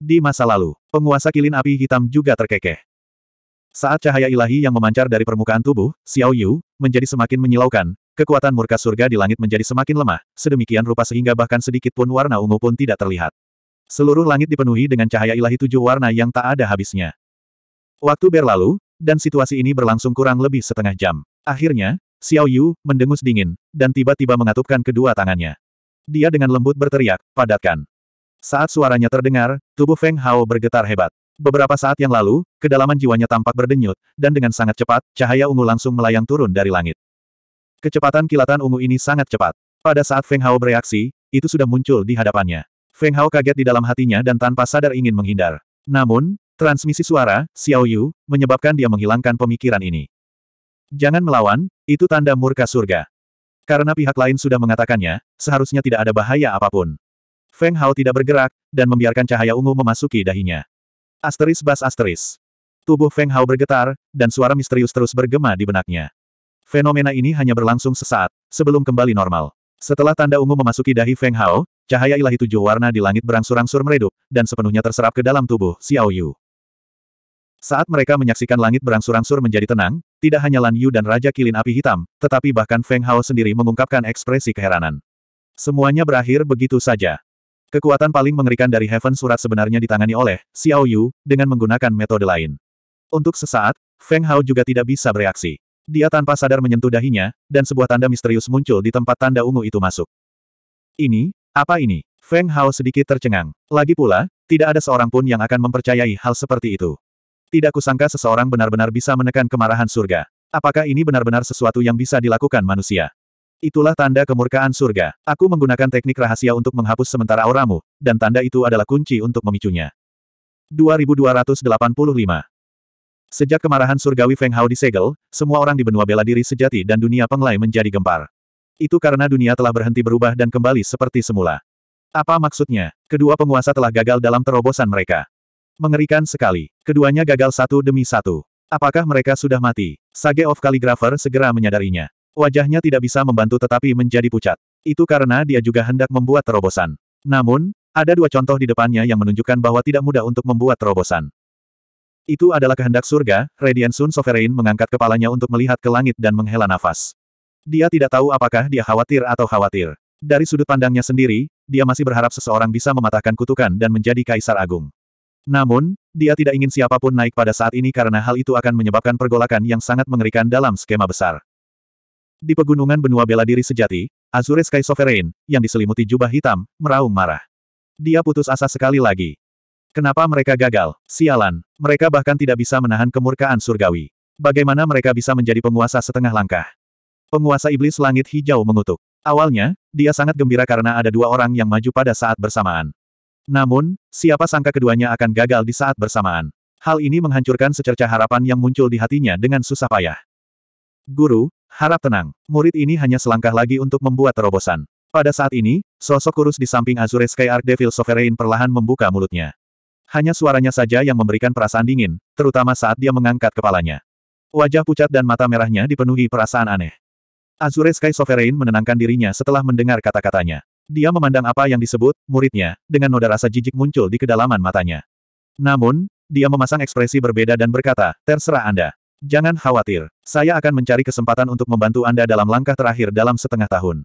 Speaker 1: Di masa lalu, penguasa kilin api hitam juga terkekeh. Saat cahaya ilahi yang memancar dari permukaan tubuh, Xiao Yu, menjadi semakin menyilaukan, kekuatan murka surga di langit menjadi semakin lemah, sedemikian rupa sehingga bahkan sedikit pun warna ungu pun tidak terlihat. Seluruh langit dipenuhi dengan cahaya ilahi tujuh warna yang tak ada habisnya. Waktu berlalu, dan situasi ini berlangsung kurang lebih setengah jam. Akhirnya, Xiao Yu, mendengus dingin, dan tiba-tiba mengatupkan kedua tangannya. Dia dengan lembut berteriak, padatkan. Saat suaranya terdengar, tubuh Feng Hao bergetar hebat. Beberapa saat yang lalu, kedalaman jiwanya tampak berdenyut, dan dengan sangat cepat, cahaya ungu langsung melayang turun dari langit. Kecepatan kilatan ungu ini sangat cepat. Pada saat Feng Hao bereaksi, itu sudah muncul di hadapannya. Feng Hao kaget di dalam hatinya dan tanpa sadar ingin menghindar. Namun, transmisi suara, Xiao Yu, menyebabkan dia menghilangkan pemikiran ini. Jangan melawan, itu tanda murka surga. Karena pihak lain sudah mengatakannya, seharusnya tidak ada bahaya apapun. Feng Hao tidak bergerak, dan membiarkan cahaya ungu memasuki dahinya. Asteris bas asteris. Tubuh Feng Hao bergetar, dan suara misterius terus bergema di benaknya. Fenomena ini hanya berlangsung sesaat, sebelum kembali normal. Setelah tanda ungu memasuki dahi Feng Hao, cahaya ilahi tujuh warna di langit berangsur-angsur meredup, dan sepenuhnya terserap ke dalam tubuh Xiao Yu. Saat mereka menyaksikan langit berangsur-angsur menjadi tenang, tidak hanya Lan Yu dan Raja Kilin Api Hitam, tetapi bahkan Feng Hao sendiri mengungkapkan ekspresi keheranan. Semuanya berakhir begitu saja. Kekuatan paling mengerikan dari Heaven Surat sebenarnya ditangani oleh Xiao Yu, dengan menggunakan metode lain. Untuk sesaat, Feng Hao juga tidak bisa bereaksi. Dia tanpa sadar menyentuh dahinya, dan sebuah tanda misterius muncul di tempat tanda ungu itu masuk. Ini, apa ini? Feng Hao sedikit tercengang. Lagi pula, tidak ada seorang pun yang akan mempercayai hal seperti itu. Tidak kusangka seseorang benar-benar bisa menekan kemarahan surga. Apakah ini benar-benar sesuatu yang bisa dilakukan manusia? Itulah tanda kemurkaan surga. Aku menggunakan teknik rahasia untuk menghapus sementara auramu, dan tanda itu adalah kunci untuk memicunya. 2285 Sejak kemarahan surgawi Feng Hao disegel, semua orang di benua bela diri sejati dan dunia penglai menjadi gempar. Itu karena dunia telah berhenti berubah dan kembali seperti semula. Apa maksudnya? Kedua penguasa telah gagal dalam terobosan mereka. Mengerikan sekali. Keduanya gagal satu demi satu. Apakah mereka sudah mati? Sage of Calligrapher segera menyadarinya. Wajahnya tidak bisa membantu tetapi menjadi pucat. Itu karena dia juga hendak membuat terobosan. Namun, ada dua contoh di depannya yang menunjukkan bahwa tidak mudah untuk membuat terobosan. Itu adalah kehendak surga, Radiant Sun Sovereign mengangkat kepalanya untuk melihat ke langit dan menghela nafas. Dia tidak tahu apakah dia khawatir atau khawatir. Dari sudut pandangnya sendiri, dia masih berharap seseorang bisa mematahkan kutukan dan menjadi kaisar agung. Namun, dia tidak ingin siapapun naik pada saat ini karena hal itu akan menyebabkan pergolakan yang sangat mengerikan dalam skema besar. Di pegunungan benua bela diri sejati, Azure Sky Sovereign, yang diselimuti jubah hitam, meraung marah. Dia putus asa sekali lagi. Kenapa mereka gagal? Sialan, mereka bahkan tidak bisa menahan kemurkaan surgawi. Bagaimana mereka bisa menjadi penguasa setengah langkah? Penguasa iblis langit hijau mengutuk. Awalnya, dia sangat gembira karena ada dua orang yang maju pada saat bersamaan. Namun, siapa sangka keduanya akan gagal di saat bersamaan. Hal ini menghancurkan secerca harapan yang muncul di hatinya dengan susah payah. Guru, harap tenang. Murid ini hanya selangkah lagi untuk membuat terobosan. Pada saat ini, sosok kurus di samping Azure Sky Arc Devil Sovereign perlahan membuka mulutnya. Hanya suaranya saja yang memberikan perasaan dingin, terutama saat dia mengangkat kepalanya. Wajah pucat dan mata merahnya dipenuhi perasaan aneh. Azure Sky Sovereign menenangkan dirinya setelah mendengar kata-katanya. Dia memandang apa yang disebut, muridnya, dengan noda rasa jijik muncul di kedalaman matanya. Namun, dia memasang ekspresi berbeda dan berkata, terserah Anda. Jangan khawatir, saya akan mencari kesempatan untuk membantu Anda dalam langkah terakhir dalam setengah tahun.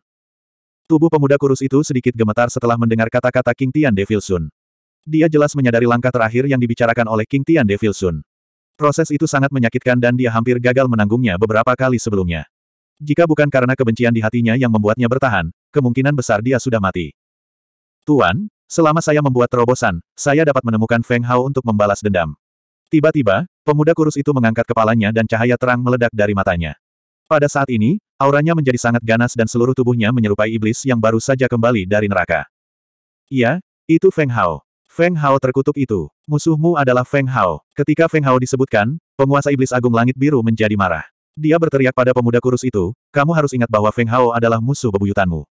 Speaker 1: Tubuh pemuda kurus itu sedikit gemetar setelah mendengar kata-kata King Tian Devil Sun. Dia jelas menyadari langkah terakhir yang dibicarakan oleh King Tian Devil Sun. Proses itu sangat menyakitkan dan dia hampir gagal menanggungnya beberapa kali sebelumnya. Jika bukan karena kebencian di hatinya yang membuatnya bertahan, kemungkinan besar dia sudah mati. Tuan, selama saya membuat terobosan, saya dapat menemukan Feng Hao untuk membalas dendam. Tiba-tiba, pemuda kurus itu mengangkat kepalanya dan cahaya terang meledak dari matanya. Pada saat ini, auranya menjadi sangat ganas dan seluruh tubuhnya menyerupai iblis yang baru saja kembali dari neraka. Iya, itu Feng Hao. Feng Hao terkutuk itu. Musuhmu adalah Feng Hao. Ketika Feng Hao disebutkan, penguasa iblis agung langit biru menjadi marah. Dia berteriak pada pemuda kurus itu, kamu harus ingat bahwa Feng Hao adalah musuh bebuyutanmu.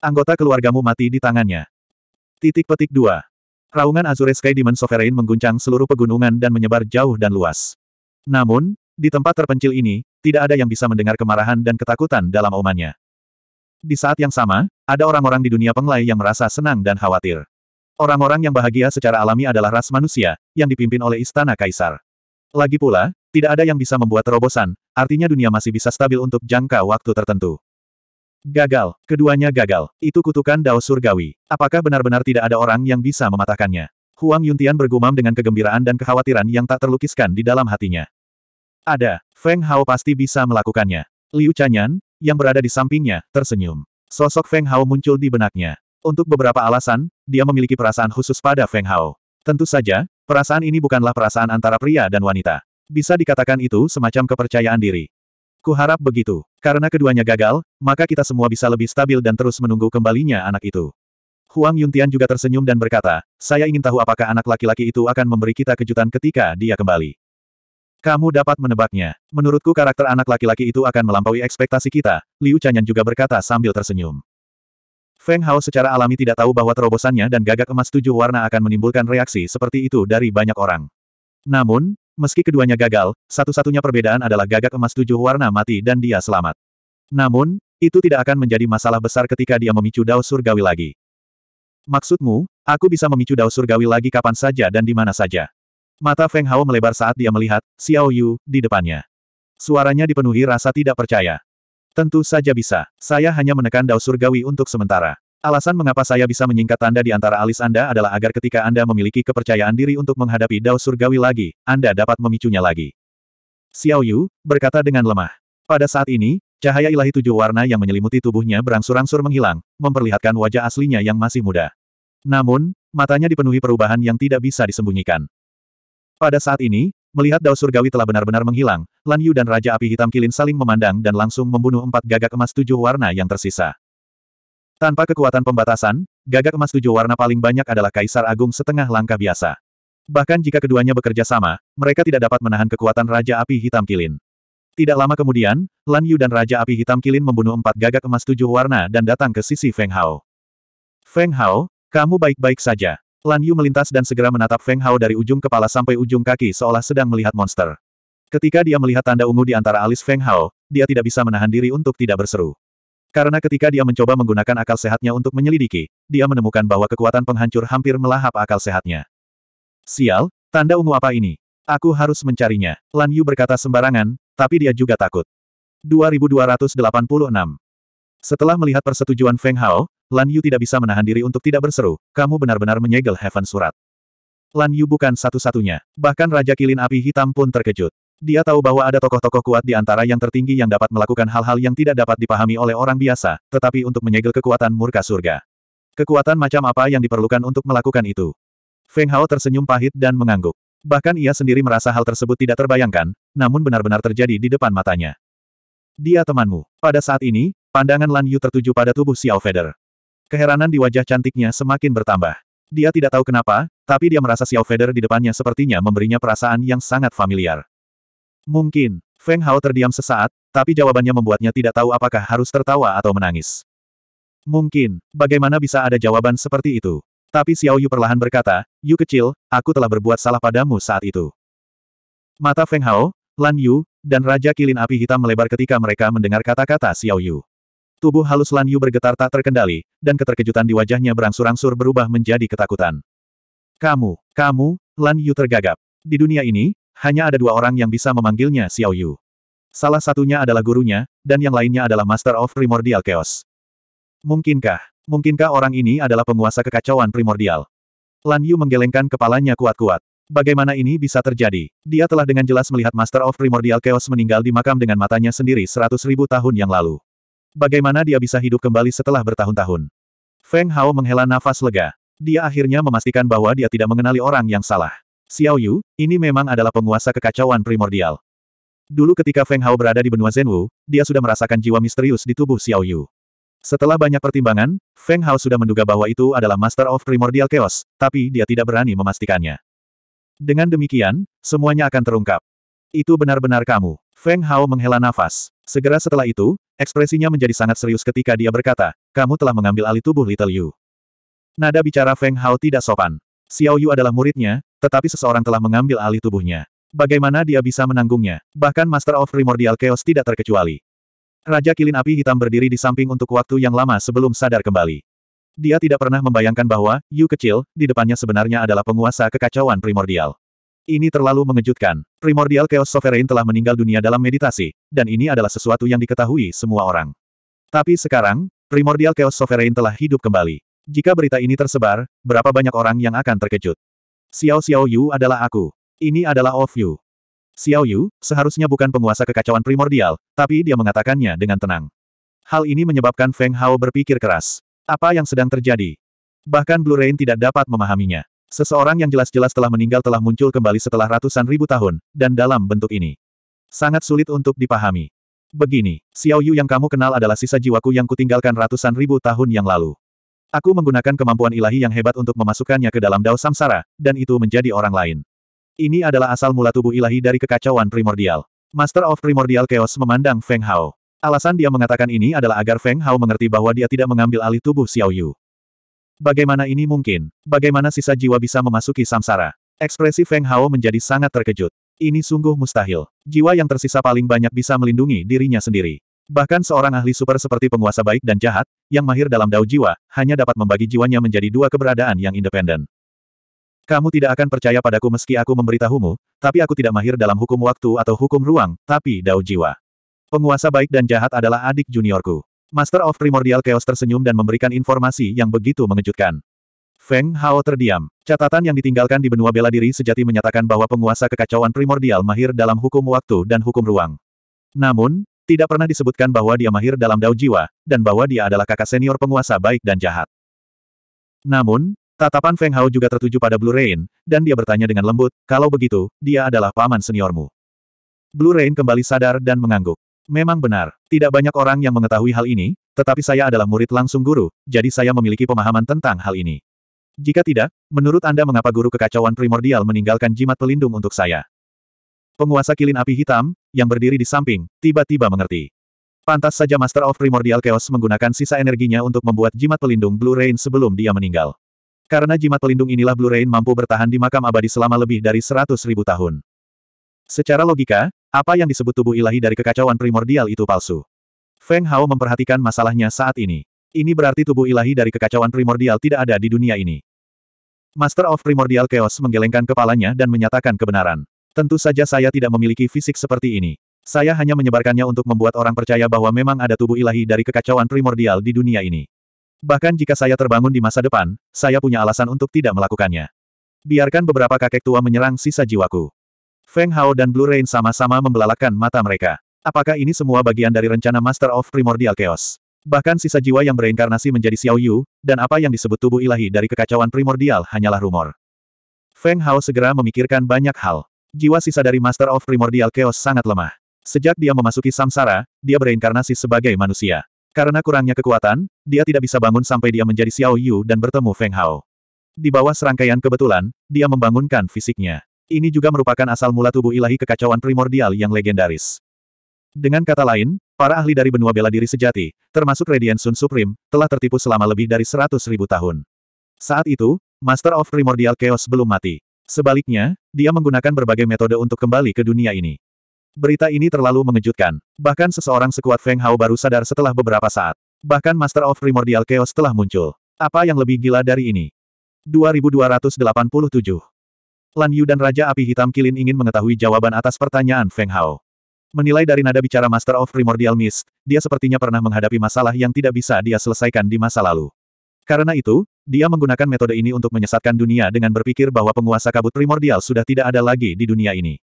Speaker 1: Anggota keluargamu mati di tangannya. Titik petik 2. Raungan Azure Sky Demon Sovereign mengguncang seluruh pegunungan dan menyebar jauh dan luas. Namun, di tempat terpencil ini, tidak ada yang bisa mendengar kemarahan dan ketakutan dalam omannya. Di saat yang sama, ada orang-orang di dunia penglai yang merasa senang dan khawatir. Orang-orang yang bahagia secara alami adalah ras manusia, yang dipimpin oleh istana kaisar. Lagi pula, tidak ada yang bisa membuat terobosan, artinya dunia masih bisa stabil untuk jangka waktu tertentu. Gagal, keduanya gagal. Itu kutukan Dao Surgawi. Apakah benar-benar tidak ada orang yang bisa mematahkannya? Huang Yuntian bergumam dengan kegembiraan dan kekhawatiran yang tak terlukiskan di dalam hatinya. Ada, Feng Hao pasti bisa melakukannya. Liu Chanyan, yang berada di sampingnya, tersenyum. Sosok Feng Hao muncul di benaknya. Untuk beberapa alasan, dia memiliki perasaan khusus pada Feng Hao. Tentu saja, perasaan ini bukanlah perasaan antara pria dan wanita. Bisa dikatakan itu semacam kepercayaan diri. Kuharap begitu. Karena keduanya gagal, maka kita semua bisa lebih stabil dan terus menunggu kembalinya anak itu. Huang Yuntian juga tersenyum dan berkata, saya ingin tahu apakah anak laki-laki itu akan memberi kita kejutan ketika dia kembali. Kamu dapat menebaknya. Menurutku karakter anak laki-laki itu akan melampaui ekspektasi kita, Liu Chanyan juga berkata sambil tersenyum. Feng Hao secara alami tidak tahu bahwa terobosannya dan gagak emas tujuh warna akan menimbulkan reaksi seperti itu dari banyak orang. Namun, Meski keduanya gagal, satu-satunya perbedaan adalah gagak emas tujuh warna mati dan dia selamat. Namun, itu tidak akan menjadi masalah besar ketika dia memicu Dao Surgawi lagi. Maksudmu, aku bisa memicu Dao Surgawi lagi kapan saja dan di mana saja. Mata Feng Hao melebar saat dia melihat Xiao Yu di depannya. Suaranya dipenuhi rasa tidak percaya. Tentu saja bisa. Saya hanya menekan Dao Surgawi untuk sementara. Alasan mengapa saya bisa menyingkat tanda di antara alis Anda adalah agar ketika Anda memiliki kepercayaan diri untuk menghadapi Dao Surgawi lagi, Anda dapat memicunya lagi. Xiao Yu, berkata dengan lemah. Pada saat ini, cahaya ilahi tujuh warna yang menyelimuti tubuhnya berangsur-angsur menghilang, memperlihatkan wajah aslinya yang masih muda. Namun, matanya dipenuhi perubahan yang tidak bisa disembunyikan. Pada saat ini, melihat Dao Surgawi telah benar-benar menghilang, Lan Yu dan Raja Api Hitam Kilin saling memandang dan langsung membunuh empat gagak emas tujuh warna yang tersisa. Tanpa kekuatan pembatasan, gagak emas tujuh warna paling banyak adalah Kaisar Agung setengah langkah biasa. Bahkan jika keduanya bekerja sama, mereka tidak dapat menahan kekuatan Raja Api Hitam Kilin. Tidak lama kemudian, Lan Yu dan Raja Api Hitam Kilin membunuh empat gagak emas tujuh warna dan datang ke sisi Feng Hao. Feng Hao, kamu baik-baik saja. Lan Yu melintas dan segera menatap Feng Hao dari ujung kepala sampai ujung kaki seolah sedang melihat monster. Ketika dia melihat tanda ungu di antara alis Feng Hao, dia tidak bisa menahan diri untuk tidak berseru. Karena ketika dia mencoba menggunakan akal sehatnya untuk menyelidiki, dia menemukan bahwa kekuatan penghancur hampir melahap akal sehatnya. Sial, tanda ungu apa ini? Aku harus mencarinya. Lan Yu berkata sembarangan, tapi dia juga takut. 2286 Setelah melihat persetujuan Feng Hao, Lan Yu tidak bisa menahan diri untuk tidak berseru, kamu benar-benar menyegel Heaven Surat. Lan Yu bukan satu-satunya, bahkan Raja Kilin Api Hitam pun terkejut. Dia tahu bahwa ada tokoh-tokoh kuat di antara yang tertinggi yang dapat melakukan hal-hal yang tidak dapat dipahami oleh orang biasa, tetapi untuk menyegel kekuatan murka surga. Kekuatan macam apa yang diperlukan untuk melakukan itu? Feng Hao tersenyum pahit dan mengangguk. Bahkan ia sendiri merasa hal tersebut tidak terbayangkan, namun benar-benar terjadi di depan matanya. Dia temanmu. Pada saat ini, pandangan Lan Yu tertuju pada tubuh Xiao Feder. Keheranan di wajah cantiknya semakin bertambah. Dia tidak tahu kenapa, tapi dia merasa Xiao Feder di depannya sepertinya memberinya perasaan yang sangat familiar. Mungkin. Feng Hao terdiam sesaat, tapi jawabannya membuatnya tidak tahu apakah harus tertawa atau menangis. Mungkin. Bagaimana bisa ada jawaban seperti itu? Tapi Xiao Yu perlahan berkata, Yu kecil, aku telah berbuat salah padamu saat itu. Mata Feng Hao, Lan Yu, dan Raja Kilin Api Hitam melebar ketika mereka mendengar kata-kata Xiao Yu. Tubuh halus Lan Yu bergetar tak terkendali, dan keterkejutan di wajahnya berangsur-angsur berubah menjadi ketakutan. Kamu, kamu, Lan Yu tergagap. Di dunia ini, hanya ada dua orang yang bisa memanggilnya Xiao Yu. Salah satunya adalah gurunya, dan yang lainnya adalah Master of Primordial Chaos. Mungkinkah, mungkinkah orang ini adalah penguasa kekacauan primordial? Lan Yu menggelengkan kepalanya kuat-kuat. Bagaimana ini bisa terjadi? Dia telah dengan jelas melihat Master of Primordial Chaos meninggal di makam dengan matanya sendiri seratus ribu tahun yang lalu. Bagaimana dia bisa hidup kembali setelah bertahun-tahun? Feng Hao menghela nafas lega. Dia akhirnya memastikan bahwa dia tidak mengenali orang yang salah. Xiao Yu, ini memang adalah penguasa kekacauan primordial. Dulu ketika Feng Hao berada di benua Zenwu, dia sudah merasakan jiwa misterius di tubuh Xiao Yu. Setelah banyak pertimbangan, Feng Hao sudah menduga bahwa itu adalah Master of Primordial Chaos, tapi dia tidak berani memastikannya. Dengan demikian, semuanya akan terungkap. Itu benar-benar kamu. Feng Hao menghela nafas. Segera setelah itu, ekspresinya menjadi sangat serius ketika dia berkata, kamu telah mengambil alih tubuh Little Yu. Nada bicara Feng Hao tidak sopan. Xiao Yu adalah muridnya, tetapi seseorang telah mengambil alih tubuhnya. Bagaimana dia bisa menanggungnya? Bahkan Master of Primordial Chaos tidak terkecuali. Raja Kilin Api Hitam berdiri di samping untuk waktu yang lama sebelum sadar kembali. Dia tidak pernah membayangkan bahwa, Yu kecil, di depannya sebenarnya adalah penguasa kekacauan primordial. Ini terlalu mengejutkan. Primordial Chaos Sovereign telah meninggal dunia dalam meditasi, dan ini adalah sesuatu yang diketahui semua orang. Tapi sekarang, Primordial Chaos Sovereign telah hidup kembali. Jika berita ini tersebar, berapa banyak orang yang akan terkejut? Xiao Xiao Yu adalah aku. Ini adalah Of oh Yu. Xiao Yu, seharusnya bukan penguasa kekacauan primordial, tapi dia mengatakannya dengan tenang. Hal ini menyebabkan Feng Hao berpikir keras. Apa yang sedang terjadi? Bahkan Blue Rain tidak dapat memahaminya. Seseorang yang jelas-jelas telah meninggal telah muncul kembali setelah ratusan ribu tahun, dan dalam bentuk ini. Sangat sulit untuk dipahami. Begini, Xiao Yu yang kamu kenal adalah sisa jiwaku yang kutinggalkan ratusan ribu tahun yang lalu. Aku menggunakan kemampuan ilahi yang hebat untuk memasukkannya ke dalam dao samsara, dan itu menjadi orang lain. Ini adalah asal mula tubuh ilahi dari kekacauan primordial. Master of Primordial Chaos memandang Feng Hao. Alasan dia mengatakan ini adalah agar Feng Hao mengerti bahwa dia tidak mengambil alih tubuh Xiao Yu. Bagaimana ini mungkin? Bagaimana sisa jiwa bisa memasuki samsara? Ekspresi Feng Hao menjadi sangat terkejut. Ini sungguh mustahil. Jiwa yang tersisa paling banyak bisa melindungi dirinya sendiri. Bahkan seorang ahli super seperti penguasa baik dan jahat, yang mahir dalam dao jiwa, hanya dapat membagi jiwanya menjadi dua keberadaan yang independen. Kamu tidak akan percaya padaku meski aku memberitahumu, tapi aku tidak mahir dalam hukum waktu atau hukum ruang, tapi dao jiwa. Penguasa baik dan jahat adalah adik juniorku. Master of Primordial Chaos tersenyum dan memberikan informasi yang begitu mengejutkan. Feng Hao terdiam. Catatan yang ditinggalkan di benua bela diri sejati menyatakan bahwa penguasa kekacauan primordial mahir dalam hukum waktu dan hukum ruang. Namun, tidak pernah disebutkan bahwa dia mahir dalam dao jiwa, dan bahwa dia adalah kakak senior penguasa baik dan jahat. Namun, tatapan Feng Hao juga tertuju pada Blue Rain, dan dia bertanya dengan lembut, kalau begitu, dia adalah paman seniormu. Blue Rain kembali sadar dan mengangguk. Memang benar, tidak banyak orang yang mengetahui hal ini, tetapi saya adalah murid langsung guru, jadi saya memiliki pemahaman tentang hal ini. Jika tidak, menurut Anda mengapa guru kekacauan primordial meninggalkan jimat pelindung untuk saya? Penguasa kilin api hitam, yang berdiri di samping, tiba-tiba mengerti. Pantas saja Master of Primordial Chaos menggunakan sisa energinya untuk membuat jimat pelindung Blue Rain sebelum dia meninggal. Karena jimat pelindung inilah Blue Rain mampu bertahan di makam abadi selama lebih dari seratus ribu tahun. Secara logika, apa yang disebut tubuh ilahi dari kekacauan primordial itu palsu. Feng Hao memperhatikan masalahnya saat ini. Ini berarti tubuh ilahi dari kekacauan primordial tidak ada di dunia ini. Master of Primordial Chaos menggelengkan kepalanya dan menyatakan kebenaran. Tentu saja saya tidak memiliki fisik seperti ini. Saya hanya menyebarkannya untuk membuat orang percaya bahwa memang ada tubuh ilahi dari kekacauan primordial di dunia ini. Bahkan jika saya terbangun di masa depan, saya punya alasan untuk tidak melakukannya. Biarkan beberapa kakek tua menyerang sisa jiwaku. Feng Hao dan Blue Rain sama-sama membelalakan mata mereka. Apakah ini semua bagian dari rencana Master of Primordial Chaos? Bahkan sisa jiwa yang bereinkarnasi menjadi Xiao Yu, dan apa yang disebut tubuh ilahi dari kekacauan primordial hanyalah rumor. Feng Hao segera memikirkan banyak hal. Jiwa sisa dari Master of Primordial Chaos sangat lemah. Sejak dia memasuki samsara, dia bereinkarnasi sebagai manusia. Karena kurangnya kekuatan, dia tidak bisa bangun sampai dia menjadi Xiao Yu dan bertemu Feng Hao. Di bawah serangkaian kebetulan, dia membangunkan fisiknya. Ini juga merupakan asal mula tubuh ilahi kekacauan primordial yang legendaris. Dengan kata lain, para ahli dari benua bela diri sejati, termasuk Radiant Sun Supreme, telah tertipu selama lebih dari seratus ribu tahun. Saat itu, Master of Primordial Chaos belum mati. Sebaliknya, dia menggunakan berbagai metode untuk kembali ke dunia ini. Berita ini terlalu mengejutkan. Bahkan seseorang sekuat Feng Hao baru sadar setelah beberapa saat. Bahkan Master of Primordial Chaos telah muncul. Apa yang lebih gila dari ini? 2287 Lan Yu dan Raja Api Hitam Kilin ingin mengetahui jawaban atas pertanyaan Feng Hao. Menilai dari nada bicara Master of Primordial Mist, dia sepertinya pernah menghadapi masalah yang tidak bisa dia selesaikan di masa lalu. Karena itu, dia menggunakan metode ini untuk menyesatkan dunia dengan berpikir bahwa penguasa kabut primordial sudah tidak ada lagi di dunia ini.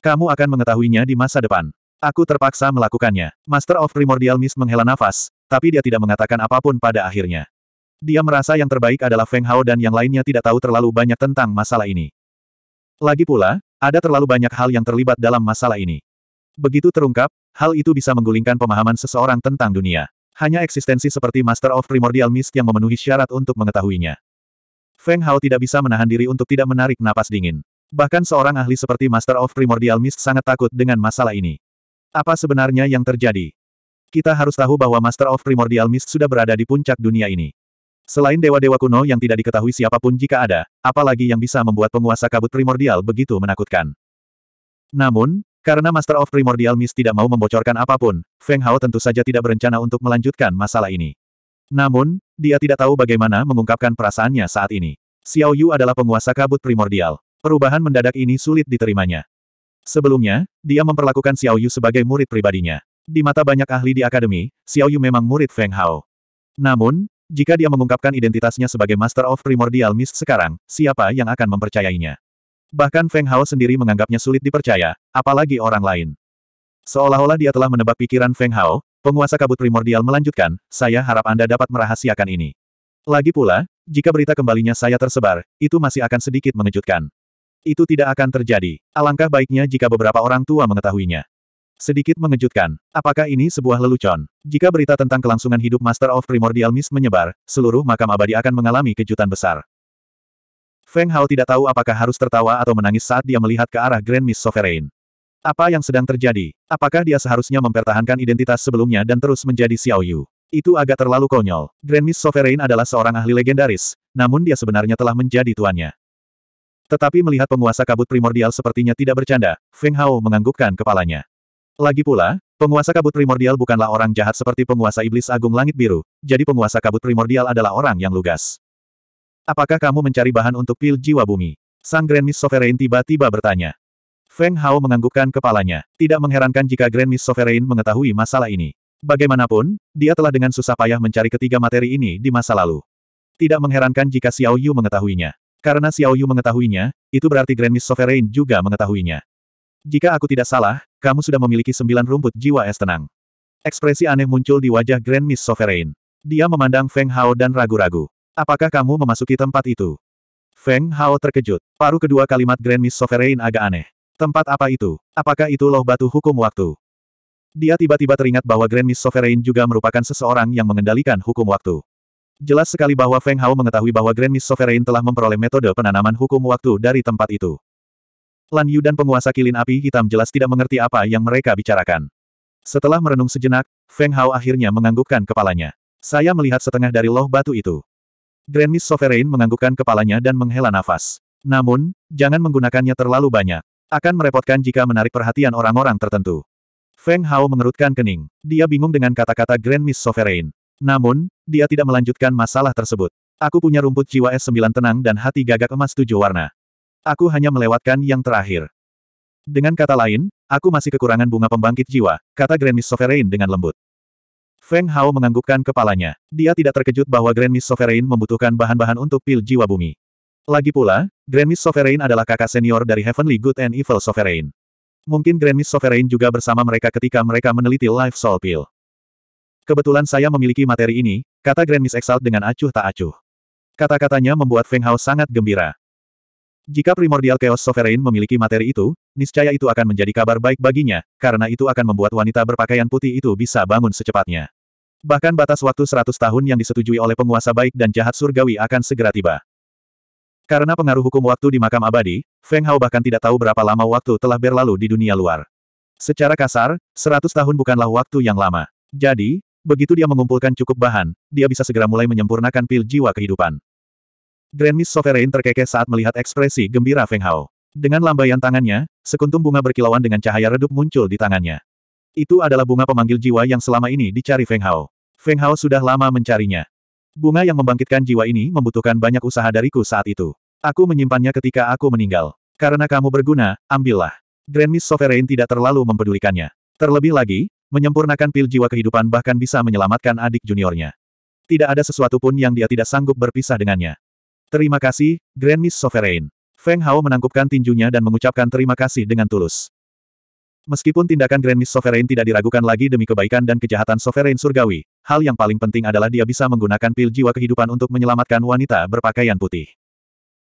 Speaker 1: Kamu akan mengetahuinya di masa depan. Aku terpaksa melakukannya. Master of Primordial Mist menghela nafas, tapi dia tidak mengatakan apapun pada akhirnya. Dia merasa yang terbaik adalah Feng Hao dan yang lainnya tidak tahu terlalu banyak tentang masalah ini. Lagi pula, ada terlalu banyak hal yang terlibat dalam masalah ini. Begitu terungkap, hal itu bisa menggulingkan pemahaman seseorang tentang dunia. Hanya eksistensi seperti Master of Primordial Mist yang memenuhi syarat untuk mengetahuinya. Feng Hao tidak bisa menahan diri untuk tidak menarik napas dingin. Bahkan seorang ahli seperti Master of Primordial Mist sangat takut dengan masalah ini. Apa sebenarnya yang terjadi? Kita harus tahu bahwa Master of Primordial Mist sudah berada di puncak dunia ini. Selain dewa-dewa kuno yang tidak diketahui siapapun jika ada, apalagi yang bisa membuat penguasa kabut primordial begitu menakutkan. Namun, karena Master of Primordial Mist tidak mau membocorkan apapun, Feng Hao tentu saja tidak berencana untuk melanjutkan masalah ini. Namun, dia tidak tahu bagaimana mengungkapkan perasaannya saat ini. Xiao Yu adalah penguasa kabut primordial. Perubahan mendadak ini sulit diterimanya. Sebelumnya, dia memperlakukan Xiao Yu sebagai murid pribadinya. Di mata banyak ahli di akademi, Xiao Yu memang murid Feng Hao. Namun, jika dia mengungkapkan identitasnya sebagai Master of Primordial Mist sekarang, siapa yang akan mempercayainya? Bahkan Feng Hao sendiri menganggapnya sulit dipercaya, apalagi orang lain. Seolah-olah dia telah menebak pikiran Feng Hao, penguasa kabut primordial melanjutkan, saya harap Anda dapat merahasiakan ini. Lagi pula, jika berita kembalinya saya tersebar, itu masih akan sedikit mengejutkan. Itu tidak akan terjadi. Alangkah baiknya jika beberapa orang tua mengetahuinya. Sedikit mengejutkan. Apakah ini sebuah lelucon? Jika berita tentang kelangsungan hidup Master of Primordial Mist menyebar, seluruh makam abadi akan mengalami kejutan besar. Feng Hao tidak tahu apakah harus tertawa atau menangis saat dia melihat ke arah Grand Miss Sovereign. Apa yang sedang terjadi? Apakah dia seharusnya mempertahankan identitas sebelumnya dan terus menjadi Xiao Yu? Itu agak terlalu konyol. Grand Miss Sovereign adalah seorang ahli legendaris, namun dia sebenarnya telah menjadi tuannya. Tetapi melihat penguasa kabut primordial sepertinya tidak bercanda, Feng Hao menganggukkan kepalanya. Lagi pula, penguasa kabut primordial bukanlah orang jahat seperti penguasa iblis agung langit biru, jadi penguasa kabut primordial adalah orang yang lugas. Apakah kamu mencari bahan untuk pil jiwa bumi? Sang Grand Miss Sovereign tiba-tiba bertanya. Feng Hao menganggukkan kepalanya. Tidak mengherankan jika Grand Miss Sovereign mengetahui masalah ini. Bagaimanapun, dia telah dengan susah payah mencari ketiga materi ini di masa lalu. Tidak mengherankan jika Xiao Yu mengetahuinya. Karena Xiao Yu mengetahuinya, itu berarti Grand Miss Sovereign juga mengetahuinya. Jika aku tidak salah, kamu sudah memiliki sembilan rumput jiwa es tenang. Ekspresi aneh muncul di wajah Grand Miss Sovereign. Dia memandang Feng Hao dan ragu-ragu. Apakah kamu memasuki tempat itu? Feng Hao terkejut. Paru kedua kalimat Grand Miss Sovereign agak aneh. Tempat apa itu? Apakah itu loh batu hukum waktu? Dia tiba-tiba teringat bahwa Grand Miss Sovereign juga merupakan seseorang yang mengendalikan hukum waktu. Jelas sekali bahwa Feng Hao mengetahui bahwa Grand Miss Sovereign telah memperoleh metode penanaman hukum waktu dari tempat itu. Lan Yu dan penguasa kilin api hitam jelas tidak mengerti apa yang mereka bicarakan. Setelah merenung sejenak, Feng Hao akhirnya menganggukkan kepalanya. Saya melihat setengah dari loh batu itu. Grand Miss Sovereign menganggukkan kepalanya dan menghela nafas. Namun, jangan menggunakannya terlalu banyak. Akan merepotkan jika menarik perhatian orang-orang tertentu. Feng Hao mengerutkan kening. Dia bingung dengan kata-kata Grand Miss Sovereign. Namun, dia tidak melanjutkan masalah tersebut. Aku punya rumput jiwa S9 tenang dan hati gagak emas tujuh warna. Aku hanya melewatkan yang terakhir. Dengan kata lain, aku masih kekurangan bunga pembangkit jiwa, kata Grand Miss Sovereign dengan lembut. Feng Hao menganggukkan kepalanya. Dia tidak terkejut bahwa Grand Miss Sovereign membutuhkan bahan-bahan untuk pil jiwa bumi. Lagi pula, Grand Miss Sovereign adalah kakak senior dari Heavenly Good and Evil Sovereign. Mungkin Grand Miss Sovereign juga bersama mereka ketika mereka meneliti Life Soul Pill. Kebetulan saya memiliki materi ini, kata Grand Miss Exalt dengan acuh tak acuh. Kata-katanya membuat Feng Hao sangat gembira. Jika primordial Chaos Sovereign memiliki materi itu, niscaya itu akan menjadi kabar baik baginya, karena itu akan membuat wanita berpakaian putih itu bisa bangun secepatnya. Bahkan batas waktu 100 tahun yang disetujui oleh penguasa baik dan jahat surgawi akan segera tiba. Karena pengaruh hukum waktu di makam abadi, Feng Hao bahkan tidak tahu berapa lama waktu telah berlalu di dunia luar. Secara kasar, 100 tahun bukanlah waktu yang lama. Jadi, begitu dia mengumpulkan cukup bahan, dia bisa segera mulai menyempurnakan pil jiwa kehidupan. Grand Miss Sovereign terkekeh saat melihat ekspresi gembira Feng Hao. Dengan lambaian tangannya, sekuntum bunga berkilauan dengan cahaya redup muncul di tangannya. Itu adalah bunga pemanggil jiwa yang selama ini dicari Feng Hao. Feng Hao sudah lama mencarinya. Bunga yang membangkitkan jiwa ini membutuhkan banyak usaha dariku saat itu. Aku menyimpannya ketika aku meninggal. Karena kamu berguna, ambillah. Grand Miss Sovereign tidak terlalu mempedulikannya. Terlebih lagi, menyempurnakan pil jiwa kehidupan bahkan bisa menyelamatkan adik juniornya. Tidak ada sesuatu pun yang dia tidak sanggup berpisah dengannya. Terima kasih, Grand Miss Sovereign. Feng Hao menangkupkan tinjunya dan mengucapkan terima kasih dengan tulus. Meskipun tindakan Grand Miss Sovereign tidak diragukan lagi demi kebaikan dan kejahatan Sovereign Surgawi, hal yang paling penting adalah dia bisa menggunakan pil jiwa kehidupan untuk menyelamatkan wanita berpakaian putih.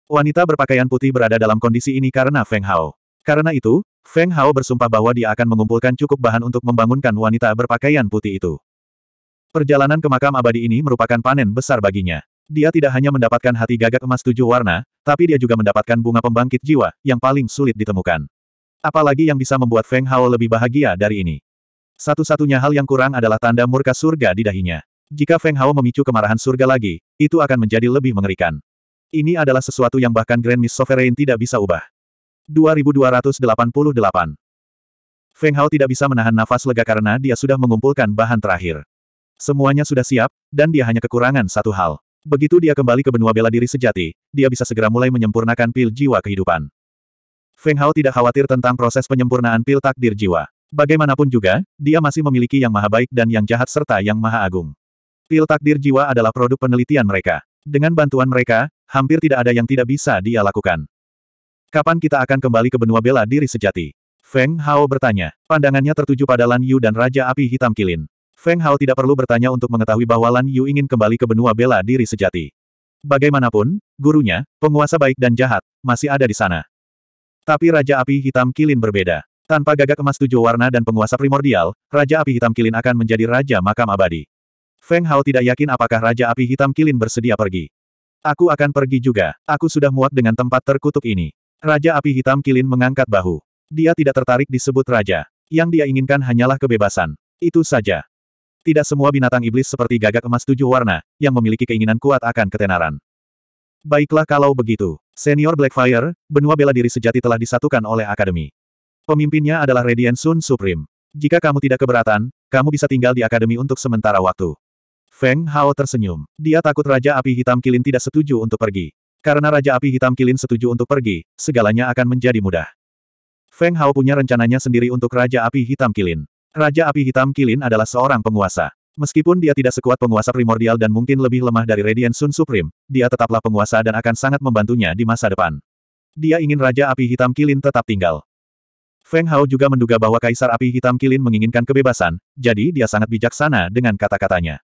Speaker 1: Wanita berpakaian putih berada dalam kondisi ini karena Feng Hao. Karena itu, Feng Hao bersumpah bahwa dia akan mengumpulkan cukup bahan untuk membangunkan wanita berpakaian putih itu. Perjalanan ke makam abadi ini merupakan panen besar baginya. Dia tidak hanya mendapatkan hati gagak emas tujuh warna, tapi dia juga mendapatkan bunga pembangkit jiwa, yang paling sulit ditemukan. Apalagi yang bisa membuat Feng Hao lebih bahagia dari ini. Satu-satunya hal yang kurang adalah tanda murka surga di dahinya. Jika Feng Hao memicu kemarahan surga lagi, itu akan menjadi lebih mengerikan. Ini adalah sesuatu yang bahkan Grand Miss Sovereign tidak bisa ubah. 2288 Feng Hao tidak bisa menahan nafas lega karena dia sudah mengumpulkan bahan terakhir. Semuanya sudah siap, dan dia hanya kekurangan satu hal. Begitu dia kembali ke benua bela diri sejati, dia bisa segera mulai menyempurnakan pil jiwa kehidupan. Feng Hao tidak khawatir tentang proses penyempurnaan pil takdir jiwa. Bagaimanapun juga, dia masih memiliki yang maha baik dan yang jahat serta yang maha agung. Pil takdir jiwa adalah produk penelitian mereka. Dengan bantuan mereka, hampir tidak ada yang tidak bisa dia lakukan. Kapan kita akan kembali ke benua bela diri sejati? Feng Hao bertanya. Pandangannya tertuju pada Lan Yu dan Raja Api Hitam Kilin. Feng Hao tidak perlu bertanya untuk mengetahui bahwa Lan Yu ingin kembali ke benua bela diri sejati. Bagaimanapun, gurunya, penguasa baik dan jahat, masih ada di sana. Tapi Raja Api Hitam Kilin berbeda. Tanpa gagak emas tujuh warna dan penguasa primordial, Raja Api Hitam Kilin akan menjadi Raja Makam Abadi. Feng Hao tidak yakin apakah Raja Api Hitam Kilin bersedia pergi. Aku akan pergi juga. Aku sudah muak dengan tempat terkutuk ini. Raja Api Hitam Kilin mengangkat bahu. Dia tidak tertarik disebut Raja. Yang dia inginkan hanyalah kebebasan. Itu saja. Tidak semua binatang iblis seperti gagak emas tujuh warna, yang memiliki keinginan kuat akan ketenaran. Baiklah kalau begitu. Senior Blackfire, benua bela diri sejati telah disatukan oleh Akademi. Pemimpinnya adalah Radiant Sun Supreme. Jika kamu tidak keberatan, kamu bisa tinggal di Akademi untuk sementara waktu. Feng Hao tersenyum. Dia takut Raja Api Hitam Kilin tidak setuju untuk pergi. Karena Raja Api Hitam Kilin setuju untuk pergi, segalanya akan menjadi mudah. Feng Hao punya rencananya sendiri untuk Raja Api Hitam Kilin. Raja Api Hitam Kilin adalah seorang penguasa. Meskipun dia tidak sekuat penguasa primordial dan mungkin lebih lemah dari Radiant Sun Supreme, dia tetaplah penguasa dan akan sangat membantunya di masa depan. Dia ingin Raja Api Hitam Kilin tetap tinggal. Feng Hao juga menduga bahwa Kaisar Api Hitam Kilin menginginkan kebebasan, jadi dia sangat bijaksana dengan kata-katanya.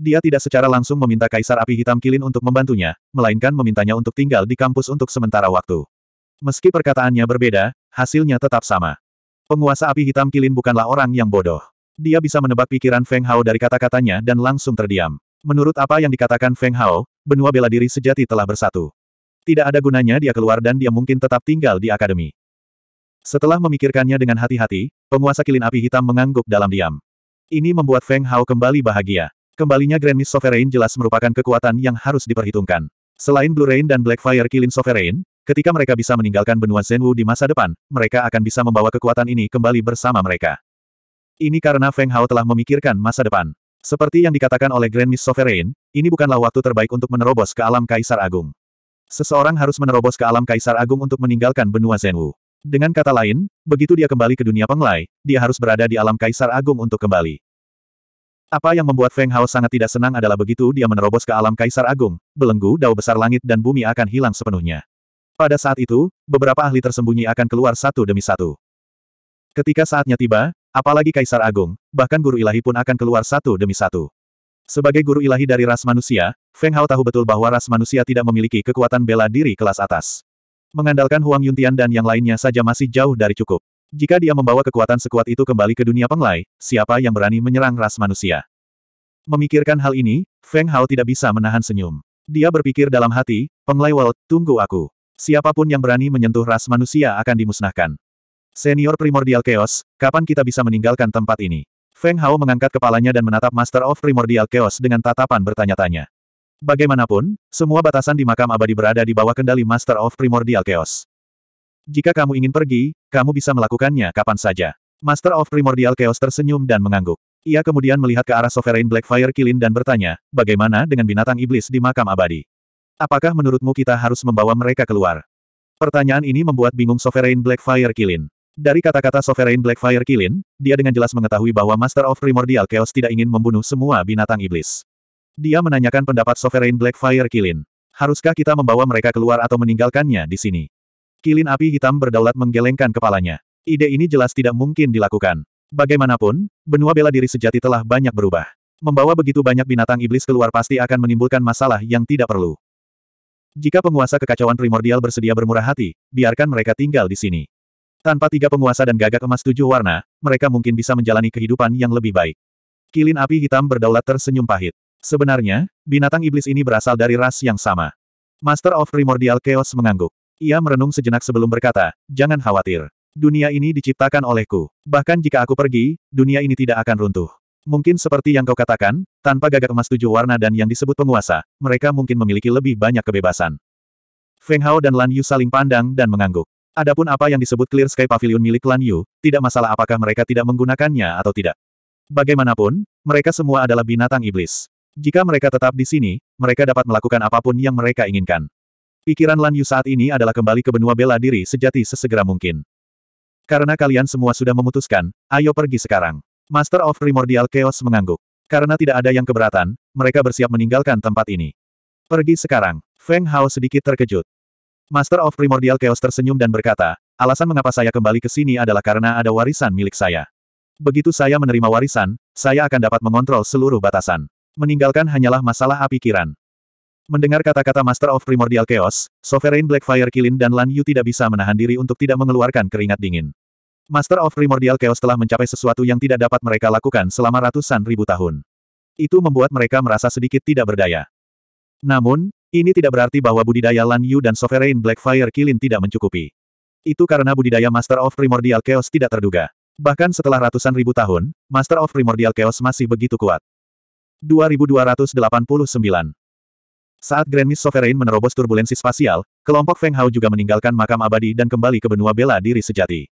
Speaker 1: Dia tidak secara langsung meminta Kaisar Api Hitam Kilin untuk membantunya, melainkan memintanya untuk tinggal di kampus untuk sementara waktu. Meski perkataannya berbeda, hasilnya tetap sama. Penguasa Api Hitam Kilin bukanlah orang yang bodoh. Dia bisa menebak pikiran Feng Hao dari kata-katanya dan langsung terdiam. Menurut apa yang dikatakan Feng Hao, benua bela diri sejati telah bersatu. Tidak ada gunanya dia keluar dan dia mungkin tetap tinggal di akademi. Setelah memikirkannya dengan hati-hati, penguasa kilin api hitam mengangguk dalam diam. Ini membuat Feng Hao kembali bahagia. Kembalinya Grand Miss Sovereign jelas merupakan kekuatan yang harus diperhitungkan. Selain Blue Rain dan Blackfire Kilin Sovereign, ketika mereka bisa meninggalkan benua Zenwu di masa depan, mereka akan bisa membawa kekuatan ini kembali bersama mereka. Ini karena Feng Hao telah memikirkan masa depan. Seperti yang dikatakan oleh Grand Miss Sovereign, ini bukanlah waktu terbaik untuk menerobos ke alam Kaisar Agung. Seseorang harus menerobos ke alam Kaisar Agung untuk meninggalkan benua Zenwu. Dengan kata lain, begitu dia kembali ke dunia penglai, dia harus berada di alam Kaisar Agung untuk kembali. Apa yang membuat Feng Hao sangat tidak senang adalah begitu dia menerobos ke alam Kaisar Agung, belenggu dao besar langit dan bumi akan hilang sepenuhnya. Pada saat itu, beberapa ahli tersembunyi akan keluar satu demi satu. Ketika saatnya tiba, Apalagi Kaisar Agung, bahkan guru ilahi pun akan keluar satu demi satu. Sebagai guru ilahi dari ras manusia, Feng Hao tahu betul bahwa ras manusia tidak memiliki kekuatan bela diri kelas atas. Mengandalkan Huang Yuntian dan yang lainnya saja masih jauh dari cukup. Jika dia membawa kekuatan sekuat itu kembali ke dunia penglai, siapa yang berani menyerang ras manusia? Memikirkan hal ini, Feng Hao tidak bisa menahan senyum. Dia berpikir dalam hati, penglai World, tunggu aku. Siapapun yang berani menyentuh ras manusia akan dimusnahkan. Senior Primordial Chaos, kapan kita bisa meninggalkan tempat ini? Feng Hao mengangkat kepalanya dan menatap Master of Primordial Chaos dengan tatapan bertanya-tanya. Bagaimanapun, semua batasan di makam abadi berada di bawah kendali Master of Primordial Chaos. Jika kamu ingin pergi, kamu bisa melakukannya kapan saja. Master of Primordial Chaos tersenyum dan mengangguk. Ia kemudian melihat ke arah Sovereign Blackfire Kilin dan bertanya, bagaimana dengan binatang iblis di makam abadi? Apakah menurutmu kita harus membawa mereka keluar? Pertanyaan ini membuat bingung Sovereign Blackfire Kilin. Dari kata-kata Sovereign Blackfire Kilin, dia dengan jelas mengetahui bahwa Master of Primordial Chaos tidak ingin membunuh semua binatang iblis. Dia menanyakan pendapat Sovereign Blackfire Kilin. Haruskah kita membawa mereka keluar atau meninggalkannya di sini? Kilin api hitam berdaulat menggelengkan kepalanya. Ide ini jelas tidak mungkin dilakukan. Bagaimanapun, benua bela diri sejati telah banyak berubah. Membawa begitu banyak binatang iblis keluar pasti akan menimbulkan masalah yang tidak perlu. Jika penguasa kekacauan primordial bersedia bermurah hati, biarkan mereka tinggal di sini. Tanpa tiga penguasa dan gagak emas tujuh warna, mereka mungkin bisa menjalani kehidupan yang lebih baik. Kilin api hitam berdaulat tersenyum pahit. Sebenarnya, binatang iblis ini berasal dari ras yang sama. Master of Primordial Chaos mengangguk. Ia merenung sejenak sebelum berkata, jangan khawatir. Dunia ini diciptakan olehku. Bahkan jika aku pergi, dunia ini tidak akan runtuh. Mungkin seperti yang kau katakan, tanpa gagak emas tujuh warna dan yang disebut penguasa, mereka mungkin memiliki lebih banyak kebebasan. Feng Hao dan Lan Yu saling pandang dan mengangguk. Adapun apa yang disebut Clear Sky Pavilion milik Lan Yu, tidak masalah apakah mereka tidak menggunakannya atau tidak. Bagaimanapun, mereka semua adalah binatang iblis. Jika mereka tetap di sini, mereka dapat melakukan apapun yang mereka inginkan. Pikiran Lan Yu saat ini adalah kembali ke benua bela diri sejati sesegera mungkin. Karena kalian semua sudah memutuskan, ayo pergi sekarang. Master of Primordial Chaos mengangguk. Karena tidak ada yang keberatan, mereka bersiap meninggalkan tempat ini. Pergi sekarang. Feng Hao sedikit terkejut. Master of Primordial Chaos tersenyum dan berkata, alasan mengapa saya kembali ke sini adalah karena ada warisan milik saya. Begitu saya menerima warisan, saya akan dapat mengontrol seluruh batasan. Meninggalkan hanyalah masalah apikiran. Mendengar kata-kata Master of Primordial Chaos, Sovereign Blackfire Kilin dan Lan Yu tidak bisa menahan diri untuk tidak mengeluarkan keringat dingin. Master of Primordial Chaos telah mencapai sesuatu yang tidak dapat mereka lakukan selama ratusan ribu tahun. Itu membuat mereka merasa sedikit tidak berdaya. Namun, ini tidak berarti bahwa budidaya Lan Yu dan Sovereign Blackfire Kilin tidak mencukupi. Itu karena budidaya Master of Primordial Chaos tidak terduga. Bahkan setelah ratusan ribu tahun, Master of Primordial Chaos masih begitu kuat. 2289 Saat Grand Miss Sovereign menerobos turbulensi spasial, kelompok Feng Hao juga meninggalkan makam abadi dan kembali ke benua bela diri sejati.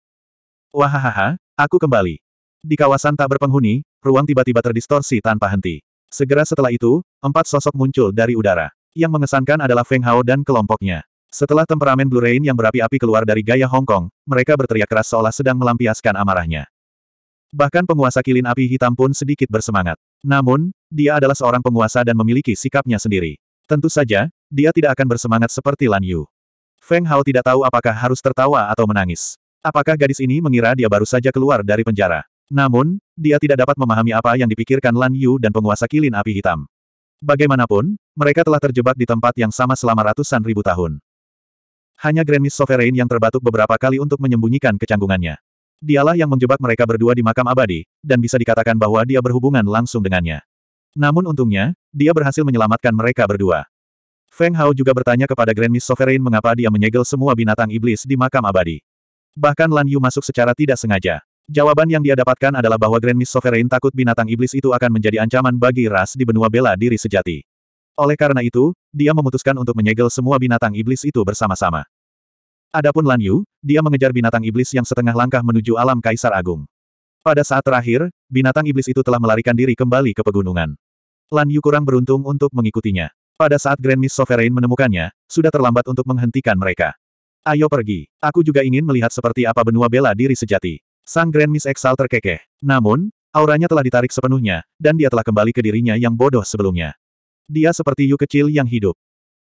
Speaker 1: Wahahaha, aku kembali. Di kawasan tak berpenghuni, ruang tiba-tiba terdistorsi tanpa henti. Segera setelah itu, empat sosok muncul dari udara. Yang mengesankan adalah Feng Hao dan kelompoknya. Setelah temperamen Blue Rain yang berapi-api keluar dari gaya Hong Kong, mereka berteriak keras seolah sedang melampiaskan amarahnya. Bahkan penguasa kilin api hitam pun sedikit bersemangat. Namun, dia adalah seorang penguasa dan memiliki sikapnya sendiri. Tentu saja, dia tidak akan bersemangat seperti Lan Yu. Feng Hao tidak tahu apakah harus tertawa atau menangis. Apakah gadis ini mengira dia baru saja keluar dari penjara? Namun, dia tidak dapat memahami apa yang dipikirkan Lan Yu dan penguasa kilin api hitam. Bagaimanapun, mereka telah terjebak di tempat yang sama selama ratusan ribu tahun. Hanya Grand Sovereign yang terbatuk beberapa kali untuk menyembunyikan kecanggungannya. Dialah yang menjebak mereka berdua di makam abadi, dan bisa dikatakan bahwa dia berhubungan langsung dengannya. Namun untungnya, dia berhasil menyelamatkan mereka berdua. Feng Hao juga bertanya kepada Grand Sovereign mengapa dia menyegel semua binatang iblis di makam abadi. Bahkan Lan Yu masuk secara tidak sengaja. Jawaban yang dia dapatkan adalah bahwa Grand Miss Sovereign takut binatang iblis itu akan menjadi ancaman bagi ras di benua bela diri sejati. Oleh karena itu, dia memutuskan untuk menyegel semua binatang iblis itu bersama-sama. Adapun Lan Yu, dia mengejar binatang iblis yang setengah langkah menuju alam Kaisar Agung. Pada saat terakhir, binatang iblis itu telah melarikan diri kembali ke pegunungan. Lan Yu kurang beruntung untuk mengikutinya. Pada saat Grand Miss Sovereign menemukannya, sudah terlambat untuk menghentikan mereka. Ayo pergi. Aku juga ingin melihat seperti apa benua bela diri sejati. Sang Grand Miss Exal terkekeh. Namun, auranya telah ditarik sepenuhnya, dan dia telah kembali ke dirinya yang bodoh sebelumnya. Dia seperti Yu kecil yang hidup.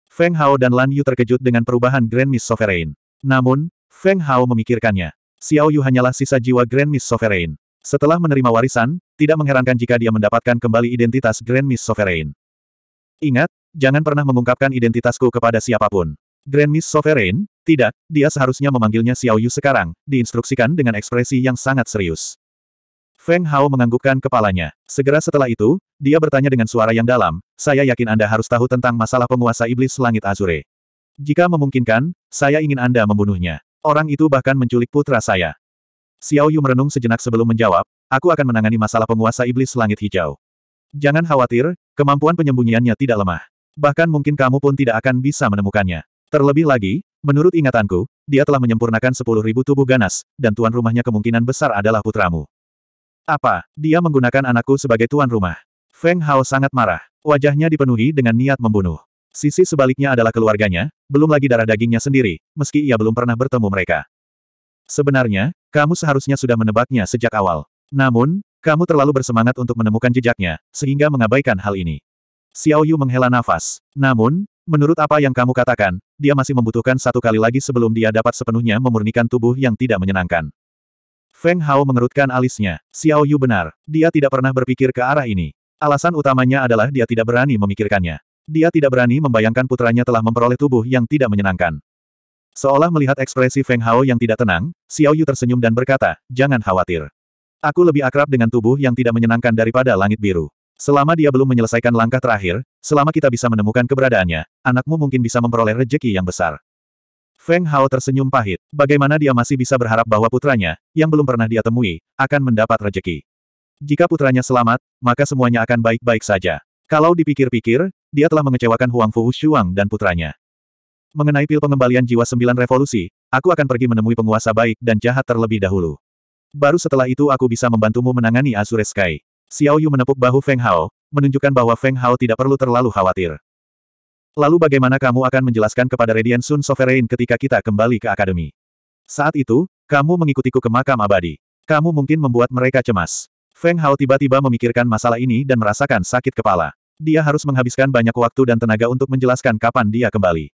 Speaker 1: Feng Hao dan Lan Yu terkejut dengan perubahan Grand Miss Sovereign. Namun, Feng Hao memikirkannya. Xiao Yu hanyalah sisa jiwa Grand Miss Sovereign. Setelah menerima warisan, tidak mengherankan jika dia mendapatkan kembali identitas Grand Miss Sovereign. Ingat, jangan pernah mengungkapkan identitasku kepada siapapun. Grand Miss Sovereign, tidak, dia seharusnya memanggilnya Xiao Yu sekarang, diinstruksikan dengan ekspresi yang sangat serius. Feng Hao menganggukkan kepalanya. Segera setelah itu, dia bertanya dengan suara yang dalam, saya yakin Anda harus tahu tentang masalah penguasa iblis langit Azure. Jika memungkinkan, saya ingin Anda membunuhnya. Orang itu bahkan menculik putra saya. Xiao Yu merenung sejenak sebelum menjawab, aku akan menangani masalah penguasa iblis langit hijau. Jangan khawatir, kemampuan penyembunyiannya tidak lemah. Bahkan mungkin kamu pun tidak akan bisa menemukannya. Terlebih lagi, Menurut ingatanku, dia telah menyempurnakan sepuluh ribu tubuh ganas, dan tuan rumahnya kemungkinan besar adalah putramu. Apa, dia menggunakan anakku sebagai tuan rumah? Feng Hao sangat marah. Wajahnya dipenuhi dengan niat membunuh. Sisi sebaliknya adalah keluarganya, belum lagi darah dagingnya sendiri, meski ia belum pernah bertemu mereka. Sebenarnya, kamu seharusnya sudah menebaknya sejak awal. Namun, kamu terlalu bersemangat untuk menemukan jejaknya, sehingga mengabaikan hal ini. Xiao Yu menghela nafas. Namun, menurut apa yang kamu katakan, dia masih membutuhkan satu kali lagi sebelum dia dapat sepenuhnya memurnikan tubuh yang tidak menyenangkan. Feng Hao mengerutkan alisnya. Xiao Yu benar, dia tidak pernah berpikir ke arah ini. Alasan utamanya adalah dia tidak berani memikirkannya. Dia tidak berani membayangkan putranya telah memperoleh tubuh yang tidak menyenangkan. Seolah melihat ekspresi Feng Hao yang tidak tenang, Xiao Yu tersenyum dan berkata, jangan khawatir. Aku lebih akrab dengan tubuh yang tidak menyenangkan daripada langit biru. Selama dia belum menyelesaikan langkah terakhir, selama kita bisa menemukan keberadaannya, anakmu mungkin bisa memperoleh rejeki yang besar. Feng Hao tersenyum pahit. Bagaimana dia masih bisa berharap bahwa putranya, yang belum pernah dia temui, akan mendapat rejeki. Jika putranya selamat, maka semuanya akan baik-baik saja. Kalau dipikir-pikir, dia telah mengecewakan Huang Fu Shuang dan putranya. Mengenai pil pengembalian jiwa sembilan revolusi, aku akan pergi menemui penguasa baik dan jahat terlebih dahulu. Baru setelah itu aku bisa membantumu menangani Azure Sky. Xiao Yu menepuk bahu Feng Hao, menunjukkan bahwa Feng Hao tidak perlu terlalu khawatir. Lalu bagaimana kamu akan menjelaskan kepada Radiant Sun Sovereign ketika kita kembali ke Akademi? Saat itu, kamu mengikutiku ke makam abadi. Kamu mungkin membuat mereka cemas. Feng Hao tiba-tiba memikirkan masalah ini dan merasakan sakit kepala. Dia harus menghabiskan banyak waktu dan tenaga untuk menjelaskan kapan dia kembali.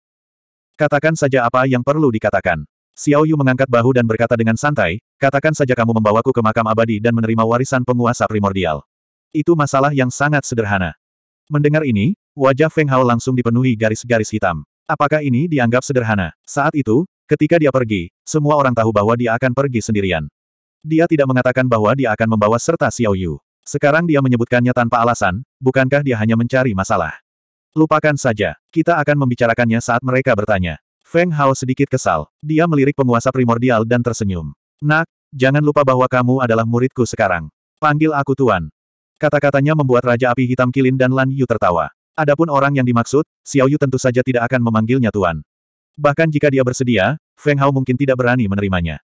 Speaker 1: Katakan saja apa yang perlu dikatakan. Xiao Yu mengangkat bahu dan berkata dengan santai, katakan saja kamu membawaku ke makam abadi dan menerima warisan penguasa primordial. Itu masalah yang sangat sederhana. Mendengar ini, wajah Feng Hao langsung dipenuhi garis-garis hitam. Apakah ini dianggap sederhana? Saat itu, ketika dia pergi, semua orang tahu bahwa dia akan pergi sendirian. Dia tidak mengatakan bahwa dia akan membawa serta Xiao Yu. Sekarang dia menyebutkannya tanpa alasan, bukankah dia hanya mencari masalah? Lupakan saja, kita akan membicarakannya saat mereka bertanya. Feng Hao sedikit kesal. Dia melirik penguasa primordial dan tersenyum. Nak, jangan lupa bahwa kamu adalah muridku sekarang. Panggil aku Tuan. Kata-katanya membuat Raja Api Hitam Kilin dan Lan Yu tertawa. Adapun orang yang dimaksud, Xiao Yu tentu saja tidak akan memanggilnya Tuan. Bahkan jika dia bersedia, Feng Hao mungkin tidak berani menerimanya.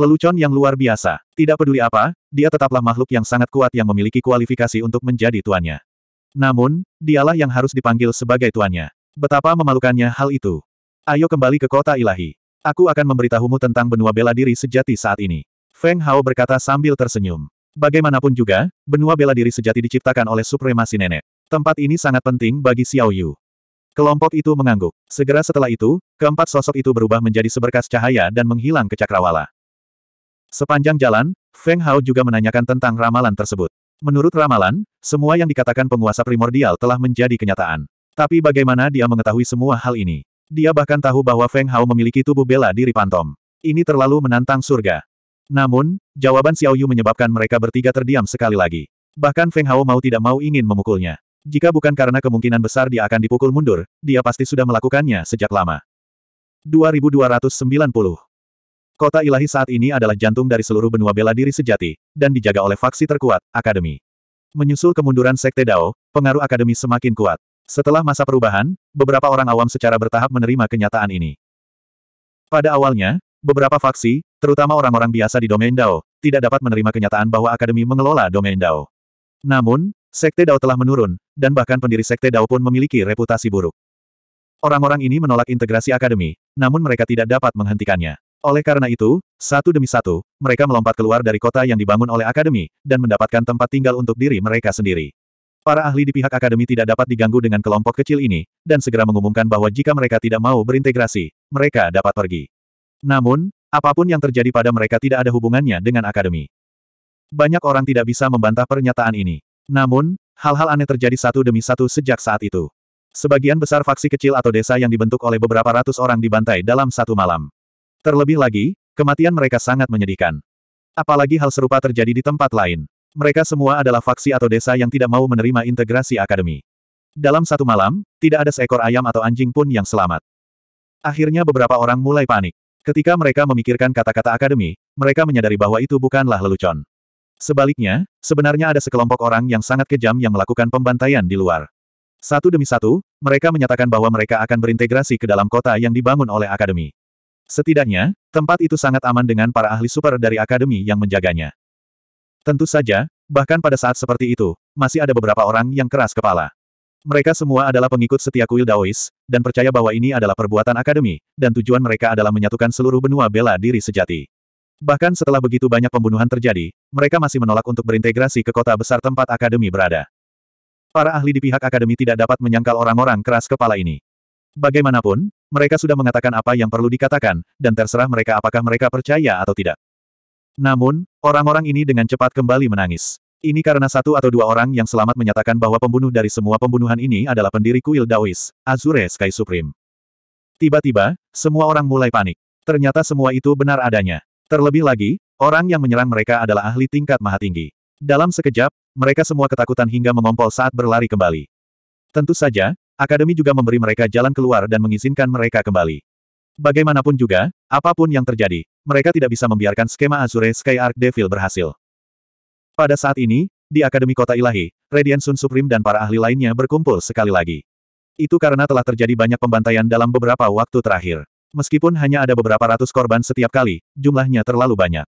Speaker 1: Lelucon yang luar biasa. Tidak peduli apa, dia tetaplah makhluk yang sangat kuat yang memiliki kualifikasi untuk menjadi tuannya. Namun, dialah yang harus dipanggil sebagai tuannya. Betapa memalukannya hal itu. Ayo kembali ke kota ilahi. Aku akan memberitahumu tentang benua bela diri sejati saat ini. Feng Hao berkata sambil tersenyum. Bagaimanapun juga, benua bela diri sejati diciptakan oleh supremasi nenek. Tempat ini sangat penting bagi Xiao Yu. Kelompok itu mengangguk. Segera setelah itu, keempat sosok itu berubah menjadi seberkas cahaya dan menghilang ke cakrawala. Sepanjang jalan, Feng Hao juga menanyakan tentang ramalan tersebut. Menurut ramalan, semua yang dikatakan penguasa primordial telah menjadi kenyataan. Tapi bagaimana dia mengetahui semua hal ini? Dia bahkan tahu bahwa Feng Hao memiliki tubuh bela diri pantom. Ini terlalu menantang surga. Namun, jawaban Xiao Yu menyebabkan mereka bertiga terdiam sekali lagi. Bahkan Feng Hao mau tidak mau ingin memukulnya. Jika bukan karena kemungkinan besar dia akan dipukul mundur, dia pasti sudah melakukannya sejak lama. 2290 Kota ilahi saat ini adalah jantung dari seluruh benua bela diri sejati, dan dijaga oleh faksi terkuat, Akademi. Menyusul kemunduran Sekte Dao, pengaruh Akademi semakin kuat. Setelah masa perubahan, beberapa orang awam secara bertahap menerima kenyataan ini. Pada awalnya, beberapa faksi, terutama orang-orang biasa di domain Dao, tidak dapat menerima kenyataan bahwa akademi mengelola domain Dao. Namun, sekte Dao telah menurun, dan bahkan pendiri sekte Dao pun memiliki reputasi buruk. Orang-orang ini menolak integrasi akademi, namun mereka tidak dapat menghentikannya. Oleh karena itu, satu demi satu, mereka melompat keluar dari kota yang dibangun oleh akademi, dan mendapatkan tempat tinggal untuk diri mereka sendiri. Para ahli di pihak akademi tidak dapat diganggu dengan kelompok kecil ini, dan segera mengumumkan bahwa jika mereka tidak mau berintegrasi, mereka dapat pergi. Namun, apapun yang terjadi pada mereka tidak ada hubungannya dengan akademi. Banyak orang tidak bisa membantah pernyataan ini. Namun, hal-hal aneh terjadi satu demi satu sejak saat itu. Sebagian besar faksi kecil atau desa yang dibentuk oleh beberapa ratus orang dibantai dalam satu malam. Terlebih lagi, kematian mereka sangat menyedihkan. Apalagi hal serupa terjadi di tempat lain. Mereka semua adalah faksi atau desa yang tidak mau menerima integrasi akademi. Dalam satu malam, tidak ada seekor ayam atau anjing pun yang selamat. Akhirnya beberapa orang mulai panik. Ketika mereka memikirkan kata-kata akademi, mereka menyadari bahwa itu bukanlah lelucon. Sebaliknya, sebenarnya ada sekelompok orang yang sangat kejam yang melakukan pembantaian di luar. Satu demi satu, mereka menyatakan bahwa mereka akan berintegrasi ke dalam kota yang dibangun oleh akademi. Setidaknya, tempat itu sangat aman dengan para ahli super dari akademi yang menjaganya. Tentu saja, bahkan pada saat seperti itu, masih ada beberapa orang yang keras kepala. Mereka semua adalah pengikut setia kuil Daois, dan percaya bahwa ini adalah perbuatan akademi, dan tujuan mereka adalah menyatukan seluruh benua bela diri sejati. Bahkan setelah begitu banyak pembunuhan terjadi, mereka masih menolak untuk berintegrasi ke kota besar tempat akademi berada. Para ahli di pihak akademi tidak dapat menyangkal orang-orang keras kepala ini. Bagaimanapun, mereka sudah mengatakan apa yang perlu dikatakan, dan terserah mereka apakah mereka percaya atau tidak. Namun, orang-orang ini dengan cepat kembali menangis. Ini karena satu atau dua orang yang selamat menyatakan bahwa pembunuh dari semua pembunuhan ini adalah pendiri kuil Daois, Azure Sky Supreme. Tiba-tiba, semua orang mulai panik. Ternyata semua itu benar adanya. Terlebih lagi, orang yang menyerang mereka adalah ahli tingkat maha tinggi. Dalam sekejap, mereka semua ketakutan hingga mengompol saat berlari kembali. Tentu saja, Akademi juga memberi mereka jalan keluar dan mengizinkan mereka kembali. Bagaimanapun juga, apapun yang terjadi, mereka tidak bisa membiarkan skema Azure Sky Arc Devil berhasil. Pada saat ini, di Akademi Kota Ilahi, Radiant Sun Supreme dan para ahli lainnya berkumpul sekali lagi. Itu karena telah terjadi banyak pembantaian dalam beberapa waktu terakhir. Meskipun hanya ada beberapa ratus korban setiap kali, jumlahnya terlalu banyak.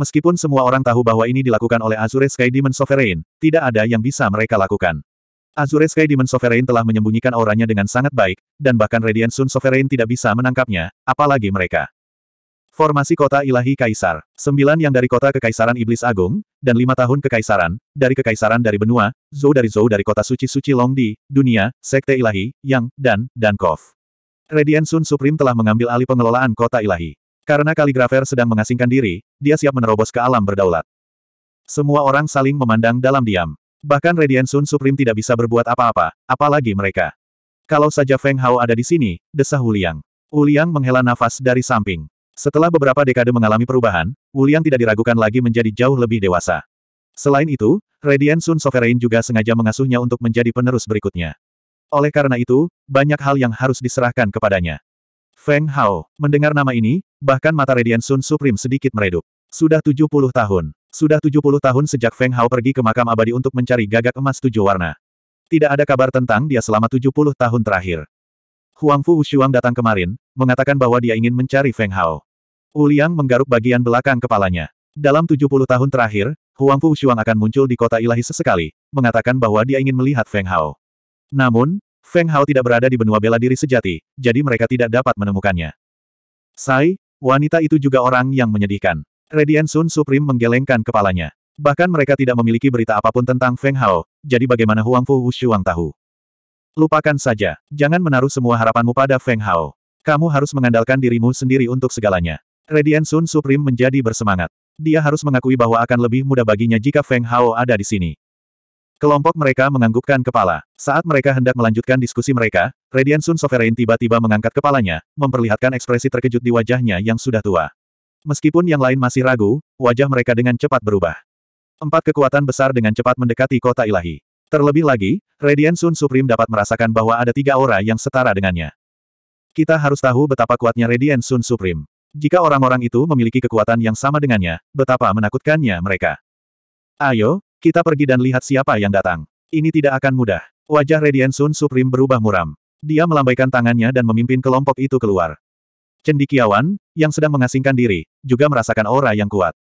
Speaker 1: Meskipun semua orang tahu bahwa ini dilakukan oleh Azure Sky Demon Sovereign, tidak ada yang bisa mereka lakukan. Azure Sky Demon Sovereign telah menyembunyikan auranya dengan sangat baik, dan bahkan Radiant Sun Sovereign tidak bisa menangkapnya, apalagi mereka. Formasi Kota Ilahi Kaisar. Sembilan yang dari Kota Kekaisaran Iblis Agung, dan lima tahun Kekaisaran, dari Kekaisaran dari Benua, Zhou dari Zhou dari Kota Suci-Suci Longdi, Dunia, Sekte Ilahi, Yang, dan, dan Kof. Radiant Sun Supreme telah mengambil alih pengelolaan Kota Ilahi. Karena kaligrafer sedang mengasingkan diri, dia siap menerobos ke alam berdaulat. Semua orang saling memandang dalam diam. Bahkan Radiant Sun Supreme tidak bisa berbuat apa-apa, apalagi mereka. Kalau saja Feng Hao ada di sini, desah Wuliang. Wuliang menghela nafas dari samping. Setelah beberapa dekade mengalami perubahan, Wuliang tidak diragukan lagi menjadi jauh lebih dewasa. Selain itu, Radiant Sun Sovereign juga sengaja mengasuhnya untuk menjadi penerus berikutnya. Oleh karena itu, banyak hal yang harus diserahkan kepadanya. Feng Hao, mendengar nama ini, bahkan mata Radiant Sun Supreme sedikit meredup. Sudah 70 tahun. Sudah 70 tahun sejak Feng Hao pergi ke makam abadi untuk mencari gagak emas tujuh warna. Tidak ada kabar tentang dia selama 70 tahun terakhir. Huang Fu Wushuang datang kemarin, mengatakan bahwa dia ingin mencari Feng Hao. Wu Liang menggaruk bagian belakang kepalanya. Dalam 70 tahun terakhir, Huang Fu Wushuang akan muncul di kota ilahi sesekali, mengatakan bahwa dia ingin melihat Feng Hao. Namun, Feng Hao tidak berada di benua bela diri sejati, jadi mereka tidak dapat menemukannya. Sai, wanita itu juga orang yang menyedihkan. Redian Sun Supreme menggelengkan kepalanya. Bahkan mereka tidak memiliki berita apapun tentang Feng Hao, jadi bagaimana Huang Fu Wushuang tahu? Lupakan saja, jangan menaruh semua harapanmu pada Feng Hao. Kamu harus mengandalkan dirimu sendiri untuk segalanya. Redian Sun Supreme menjadi bersemangat. Dia harus mengakui bahwa akan lebih mudah baginya jika Feng Hao ada di sini. Kelompok mereka menganggukkan kepala. Saat mereka hendak melanjutkan diskusi mereka, Redian Sun Sovereign tiba-tiba mengangkat kepalanya, memperlihatkan ekspresi terkejut di wajahnya yang sudah tua. Meskipun yang lain masih ragu, wajah mereka dengan cepat berubah. Empat kekuatan besar dengan cepat mendekati kota ilahi. Terlebih lagi, Radiant Sun Supreme dapat merasakan bahwa ada tiga aura yang setara dengannya. Kita harus tahu betapa kuatnya Radiant Sun Supreme. Jika orang-orang itu memiliki kekuatan yang sama dengannya, betapa menakutkannya mereka. Ayo, kita pergi dan lihat siapa yang datang. Ini tidak akan mudah. Wajah Radiant Sun Supreme berubah muram. Dia melambaikan tangannya dan memimpin kelompok itu keluar. Cendikiawan, yang sedang mengasingkan diri, juga merasakan aura yang kuat.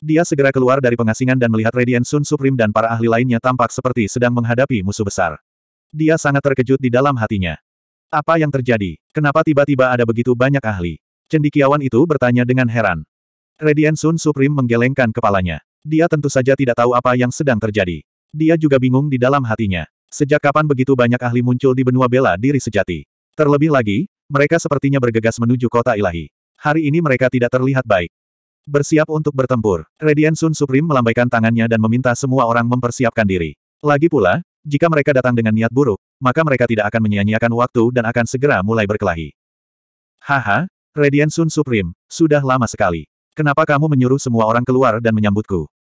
Speaker 1: Dia segera keluar dari pengasingan dan melihat Radiant Sun Supreme dan para ahli lainnya tampak seperti sedang menghadapi musuh besar. Dia sangat terkejut di dalam hatinya. Apa yang terjadi? Kenapa tiba-tiba ada begitu banyak ahli? Cendikiawan itu bertanya dengan heran. Radiant Sun Supreme menggelengkan kepalanya. Dia tentu saja tidak tahu apa yang sedang terjadi. Dia juga bingung di dalam hatinya. Sejak kapan begitu banyak ahli muncul di benua bela diri sejati? Terlebih lagi, mereka sepertinya bergegas menuju kota ilahi. Hari ini mereka tidak terlihat baik. Bersiap untuk bertempur, Radiant Sun Supreme melambaikan tangannya dan meminta semua orang mempersiapkan diri. Lagi pula, jika mereka datang dengan niat buruk, maka mereka tidak akan menyia-nyiakan waktu dan akan segera mulai berkelahi. Haha, Radiant Sun Supreme, sudah lama sekali. Kenapa kamu menyuruh semua orang keluar dan menyambutku?